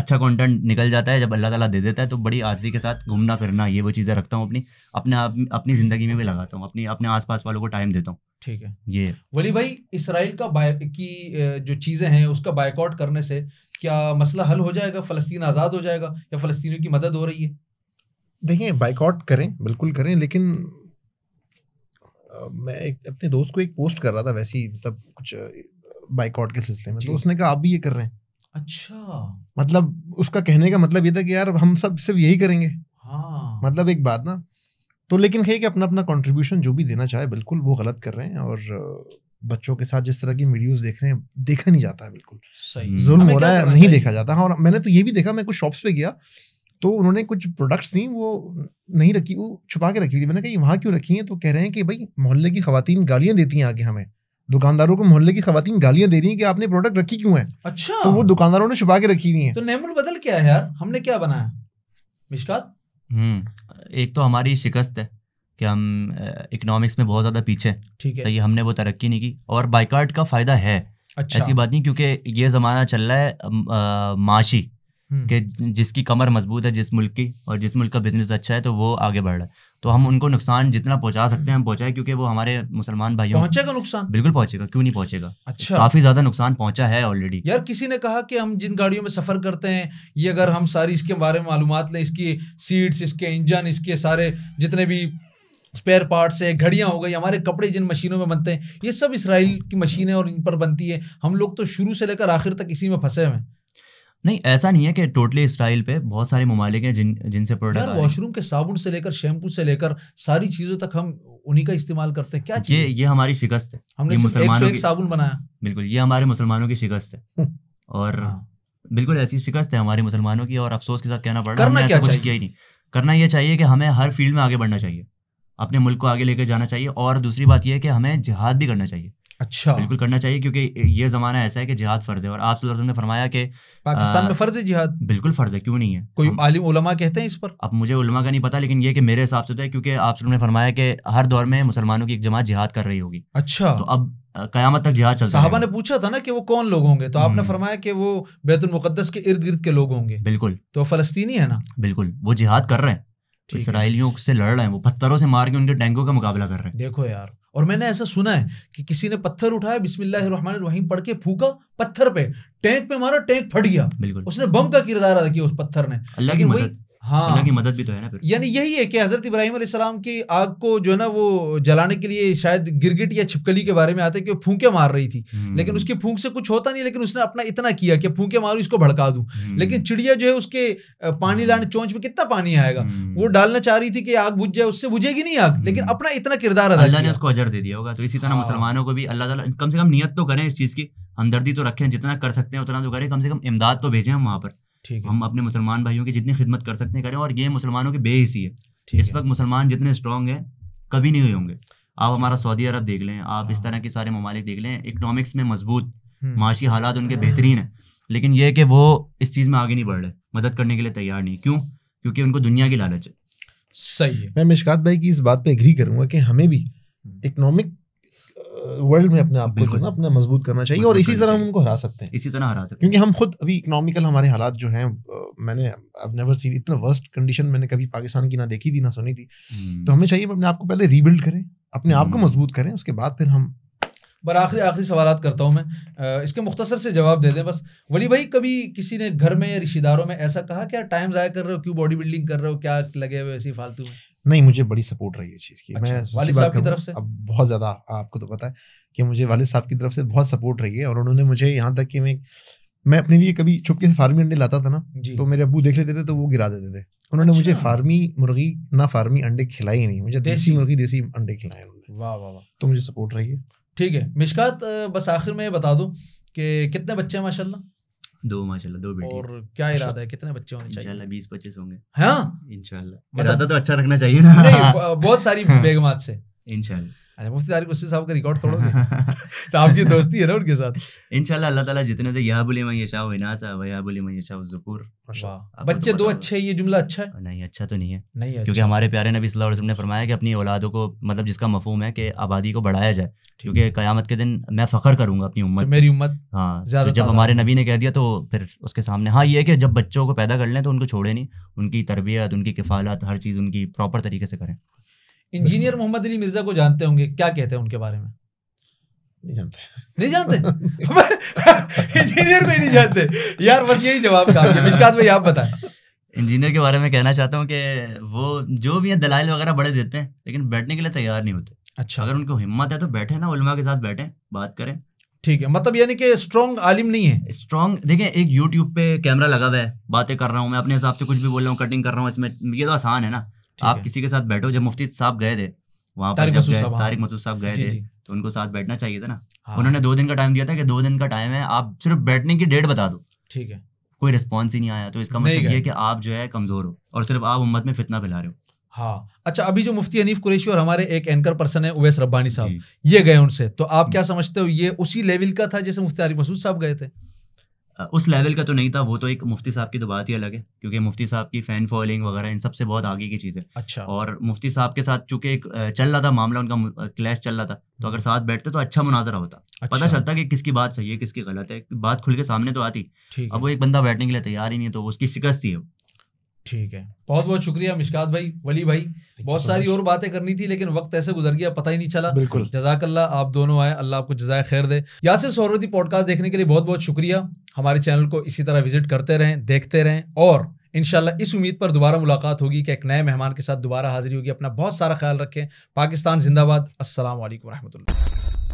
अच्छा कंटेंट निकल जाता है जब अल्लाह ताला दे देता है तो बड़ी आजी के साथ घूमना फिरना ये वो चीज़ें रखता हूँ अपनी अपने आप अपनी ज़िंदगी में भी लगाता हूँ अपनी अपने आसपास वालों को टाइम देता हूँ ठीक है ये वली भाई इसराइल का बाय की जो चीज़ें हैं उसका बायकॉट करने से क्या मसला हल हो जाएगा फ़लस्तीन आज़ाद हो जाएगा या फ़लस्तियों की मदद हो रही है देखिए बाइकआउट करें बिल्कुल करें लेकिन मैं एक अपने दोस्त को एक पोस्ट कर रहा था वैसे ही मतलब कुछ बाइकआउट के सिलसिले में तो उसने कहा आप भी ये कर रहे हैं अच्छा मतलब उसका कहने का मतलब ये था कि यार हम सब सिर्फ यही करेंगे हाँ मतलब एक बात ना तो लेकिन है कि अपना अपना कंट्रीब्यूशन जो भी देना चाहे बिल्कुल वो गलत कर रहे हैं और बच्चों के साथ जिस तरह की वीडियोस देख रहे हैं देखा नहीं जाता है बिल्कुल hmm। जुल्म हो रहा है नहीं देखा जाता हाँ और मैंने तो ये भी देखा मैं कुछ शॉप्स पे गया तो उन्होंने कुछ प्रोडक्ट्स थी वो नहीं रखी वो छुपा के रखी हुई थी मैंने कहा वहाँ क्यों रखी है तो कह रहे हैं कि भाई मोहल्ले की खातन गालियाँ देती हैं आगे हमें दुकानदारों को मोहल्ले की खातन गालियां दे रही है कि आपने प्रोडक्ट रखी क्यों है अच्छा तो वो दुकानदारों ने छुपा के रखी हुई है तो नेमुल बदल क्या है यार हमने क्या बनाया मिशकात हम्म, एक तो हमारी शिकस्त है कि हम इकोनॉमिक्स में बहुत ज़्यादा पीछे ठीक है सही हमने वो तरक्की नहीं की और बाइकार्ट का फ़ायदा है अच्छा। ऐसी बात नहीं क्योंकि ये ज़माना चल रहा है माशी हम्म। के जिसकी कमर मजबूत है जिस मुल्क की और जिस मुल्क का बिजनेस अच्छा है तो वो आगे बढ़ रहा है तो हम उनको नुकसान जितना पहुंचा सकते हैं हम हम्म। पहुंचाए क्योंकि वो हमारे मुसलमान भाई पहुंचेगा नुकसान बिल्कुल पहुंचेगा क्यों नहीं पहुंचेगा अच्छा काफी ज्यादा नुकसान पहुंचा है ऑलरेडी यार किसी ने कहा कि हम जिन गाड़ियों में सफर करते हैं ये अगर हम सारी इसके बारे में मालूम लें इसकी सीट्स इसके इंजन इसके सारे जितने भी स्पेयर पार्ट्स है घड़ियाँ हो गई हमारे कपड़े जिन मशीनों में बनते हैं ये सब इसराइल की मशीनें और इन पर बनती है हम लोग तो शुरू से लेकर आखिर तक इसी में फंसे हुए हैं नहीं ऐसा नहीं है कि टोटली इसराइल पे बहुत सारे ममालिक हैं जिन जिनसे प्रोडक्ट वॉशरूम के साबुन से लेकर शैम्पू से लेकर सारी चीजों तक हम उन्हीं का इस्तेमाल करते हैं क्या ये ये हमारी शिकस्त है हमने मुसलमानों की साबुन बनाया बिल्कुल ये हमारे मुसलमानों की शिकस्त है हम्म। और हाँ। बिल्कुल ऐसी शिकस्त है हमारे मुसलमानों की और अफसोस के साथ कहना पड़ रहा है कुछ किया ही नहीं करना यह चाहिए कि हमें हर फील्ड में आगे बढ़ना चाहिए अपने मुल्क को आगे लेकर जाना चाहिए और दूसरी बात यह है कि हमें जिहाद भी करना चाहिए अच्छा बिल्कुल करना चाहिए क्योंकि ये जमाना ऐसा है कि जिहाद फर्ज है और आप ने फरमाया कि पाकिस्तान आ, में फर्ज है जिहाद बिल्कुल फर्ज है क्यों नहीं है कोई आलिम उलमा कहते हैं इस पर अब मुझे उलमा का नहीं पता लेकिन ये कि मेरे हिसाब से तो है क्योंकि आप ने फरमाया कि हर दौर में मुसलमानों की एक जमात जिहाद कर रही होगी अच्छा तो अब कयामत तक जिहाद चलता साहबा ने पूछा था ना कि वो कौन लोग होंगे तो आपने हम्म। फरमाया कि वो बैतुल मुकद्दस के इर्द गिर्द के लोग होंगे बिल्कुल तो फलस्तीनी है ना बिल्कुल वो जिहाद कर रहे हैं इसराइलियों से लड़ रहे हैं वो पत्थरों से मार के उनके टैंकों का मुकाबला कर रहे हैं देखो यार और मैंने ऐसा सुना है कि किसी ने पत्थर उठाया रहीम पढ़ के फूका पत्थर पे टैंक पे मारा टैंक फट गया बिल्कुल उसने बम का किरदार अदा किया उस पत्थर ने लेकिन वही हाँ की मदद भी तो है ना यानी यही है कि हजरत इब्राहिम की आग को जो है ना वो जलाने के लिए शायद गिरगिट या छिपकली के बारे में आते कि वो फूके मार रही थी हम्म। लेकिन उसकी फूंक से कुछ होता नहीं लेकिन उसने अपना इतना किया कि फूंके मारू इसको भड़का दूं हम्म। लेकिन चिड़िया जो है उसके पानी हम्म। लाने चोंच में कितना पानी आएगा वो डालना चाह रही थी कि आग बुझ जाए उससे बुझेगी नहीं आग लेकिन अपना इतना किरदार अदा अल्लाह ने उसको अजर दे दिया होगा तो इसी तरह हाँ। मुसलमानों को भी अल्लाह ताला कम से कम नियत तो करें इस चीज़ की हमदर्दी तो रखें जितना कर सकते हैं उतना तो करें कम से कम इमदाद तो भेजें हम वहाँ पर ठीक हम अपने मुसलमान भाइयों की जितनी खिदमत कर सकते हैं करें और ये मुसलमानों की बेहिसी है इस वक्त मुसलमान जितने स्ट्रांग हैं कभी नहीं हुए होंगे आप हमारा सऊदी अरब देख लें आप इस हाँ। तरह के सारे ममालिक देख लें इकनॉमिक्स में मजबूत हम्म। माशी हालात उनके बेहतरीन है लेकिन यह कि वो इस चीज़ में आगे नहीं बढ़ रहे मदद करने के लिए तैयार नहीं क्यों क्योंकि उनको दुनिया की लालच है सही है मैं मिशकात भाई की इस बात पे एग्री करूंगा कि हमें भी इकोनॉमिक हम्म। वर्ल्ड में अपने आप को ना अपना मजबूत करना चाहिए और इसी तरह हम उनको हरा सकते हैं इसी तरह हरा सकते हैं क्योंकि हम खुद अभी इकोनॉमिकल हमारे हालात जो हैं मैंने अब नेवर सीन इतना वर्स्ट कंडीशन मैंने कभी पाकिस्तान की ना देखी थी ना सुनी थी हम्म। तो हमें चाहिए अपने आप को पहले रीबिल्ड करें अपने आप को हम्म। मजबूत करें उसके बाद फिर हम बर आखिरी आखिरी सवाल करता हूँ मैं इसके मुख्तसर से जवाब दे दें बस वली भाई कभी किसी ने घर में रिश्तेदारों में ऐसा कहा क्या टाइम ज़ाया कर रहे हो क्यों बॉडी बिल्डिंग कर रहे हो क्या लगे हुए ऐसी फालतू में नहीं मुझे बड़ी सपोर्ट रही है चीज़ की अच्छा, मैं वाले साहब की तरफ से अब बहुत ज़्यादा आपको तो पता है कि मुझे वाले साहब की तरफ से बहुत सपोर्ट रही है और उन्होंने मुझे यहाँ तक कि मैं मैं अपने लिए कभी छुपके से फार्मी अंडे लाता था ना तो मेरे अबू देख लेते थे तो वो गिरा देते थे उन्होंने मुझे अच्छा। फार्मी मुर्गी ना फार्मी अंडे खिलाई नहीं मुझे देसी मुर्गी देसी अंडे खिलाए उन्होंने वाह वाह वाह तो मुझे सपोर्ट रही है ठीक है मिशकात बस आखिर में बता दूँ कि कितने बच्चे हैं माशाल्लाह दो माशाल्लाह दो बेटी और क्या अच्छा। इरादा है कितने बच्चे होने चाहिए बीस पच्चीस होंगे हाँ इनशाला इरादा मतलब तो अच्छा रखना चाहिए ना बहुत सारी हाँ। बेगमात से इनशाला अच्छा मुफ्ती तारिक मुस्लिम साहब का रिकॉर्ड तोड़ोगे तो आपकी दोस्ती है ना उनके साथ इंशाल्लाह अल्लाह ताला जितने थे या बोले मैं यशा इनासा व या बोले मैं यशा ज़ुकुर बच्चे दो अच्छे ये जुमला अच्छा है नहीं अच्छा तो नहीं है नहीं अच्छा। क्योंकि हमारे प्यारे नबी सल्लल्लाहु अलैहि वसल्लम ने फरमाया कि अपनी औलादों को मतलब जिसका मफहम है कि आबादी को बढ़ाया जाए क्योंकि कयामत के दिन मैं फ़ख्र करूंगा अपनी उम्मत तो मेरी उम्मत हाँ तो ज्यादा जब हमारे नबी ने कह दिया तो फिर उसके सामने हाँ ये कि जब बच्चों को पैदा कर लें तो उनको छोड़े नहीं उनकी तरबियत उनकी किफालत हर चीज़ उनकी प्रॉपर तरीके से करें इंजीनियर मोहम्मद अली मिर्जा को जानते होंगे क्या कहते हैं उनके बारे में नहीं जानते नहीं जानते इंजीनियर को ही नहीं जानते यार बस यही जवाब था मिशकात भाई आप बताएं इंजीनियर के बारे में कहना चाहता हूँ कि वो जो भी है दलाल वगैरह बड़े देते हैं लेकिन बैठने के लिए तैयार नहीं होते अच्छा अगर उनको हिम्मत है तो बैठे ना उलमा के साथ बैठे बात करें ठीक है मतलब यानी कि स्ट्रॉन्ग आलिम नहीं है स्ट्रॉन्ग देखें एक यूट्यूब पे कैमरा लगा हुआ है बातें कर रहा हूँ मैं अपने हिसाब से कुछ भी बोल रहा हूँ कटिंग कर रहा हूँ इसमें ये तो आसान है ना आप किसी के साथ बैठो जब मुफ्ती साहब गए थे वहाँ पर तारिक हाँ। मसूद साहब गए थे तो उनको साथ बैठना चाहिए था ना हाँ। उन्होंने दो दिन का टाइम दिया था कि दो दिन का टाइम है आप सिर्फ बैठने की डेट बता दो ठीक है कोई रिस्पॉन्स ही नहीं आया तो इसका मतलब ये कि आप जो है कमजोर हो और सिर्फ आप उम्मत में फितना फैला रहे हो हाँ अच्छा अभी जो मुफ्ती अनिफ कुरेशी और हमारे एक एंकर पर्सन है उवैस रब्बानी साहब ये गए उनसे तो आप क्या समझते हो ये उसी लेवल का था जैसे मुफ्ती आरिफ मसूद साहब गए थे उस लेवल का तो नहीं था वो तो एक मुफ्ती साहब की तो बात ही अलग है क्योंकि मुफ्ती साहब की फैन फॉलोइंग वगैरह इन सबसे बहुत आगे की चीज़ है अच्छा और मुफ्ती साहब के साथ चूंकि एक चल रहा था मामला उनका क्लैश चल रहा था तो हम्म। अगर साथ बैठते तो अच्छा मुनाजरा होता अच्छा। पता चलता कि किसकी बात सही है किसकी गलत है बात खुल के सामने तो आती अब वो एक बंदा बैठने के लिए तैयार ही नहीं तो उसकी शिकस्त थी है ठीक है बहुत बहुत शुक्रिया मिशकात भाई वली भाई बहुत सारी और बातें करनी थी लेकिन वक्त ऐसे गुजर गया पता ही नहीं चला बिल्कुल जजाकल्ला आप दोनों आए अल्लाह आपको जजाय खैर दे यासिर सौरवती पॉडकास्ट देखने के लिए बहुत बहुत शुक्रिया हमारे चैनल को इसी तरह विजिट करते रहें देखते रहें और इनशाला इस उम्मीद पर दोबारा मुलाकात होगी कि एक नए मेहमान के साथ दोबारा हाजिरी होगी अपना बहुत सारा ख्याल रखें पाकिस्तान जिंदाबाद असल वरहमल